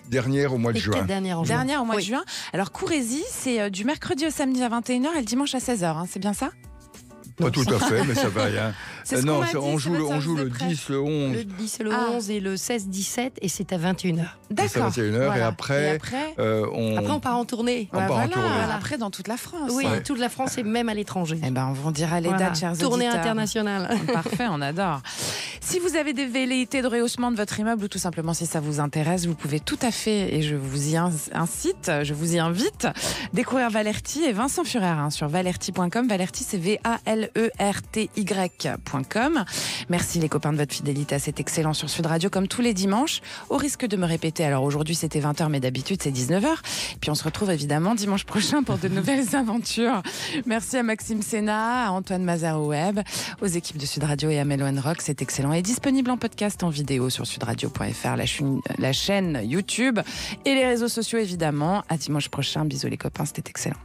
dernières au mois de juin. Dernières au, mois de juin. Alors, courez-y, c'est euh, du mercredi au samedi à 21h et le dimanche à 16h. Hein. c'est bien ça pas tout à fait, mais ça va rien. on, joue, le, on joue le 10, le 11. Le 10, le 11 et le 16, 17, et c'est à 21h. D'accord. C'est 21h, et après, euh, après, on... on... part en tournée. On part en tournée. Après, dans toute la France. Oui, toute la France et même à l'étranger. Eh ben, on dira les dates, chers Tournée internationale. *laughs* Parfait, on adore. Si vous avez des velléités de rehaussement de votre immeuble, ou tout simplement si ça vous intéresse, vous pouvez tout à fait, et je vous y incite, je vous y invite, découvrir Valerti et Vincent Furer hein, sur valerti.com. Valerti, c'est V-A-L e erty.com. Merci les copains de votre fidélité à cet excellent sur Sud Radio comme tous les dimanches. Au risque de me répéter, alors aujourd'hui c'était 20h mais d'habitude c'est 19h. puis on se retrouve évidemment dimanche prochain pour de nouvelles *laughs* aventures. Merci à Maxime Sénat, à Antoine Mazaro-Web, aux équipes de Sud Radio et à Melo Rock. C'est excellent et disponible en podcast en vidéo sur sudradio.fr, la, la chaîne YouTube et les réseaux sociaux évidemment. À dimanche prochain. Bisous les copains, c'était excellent.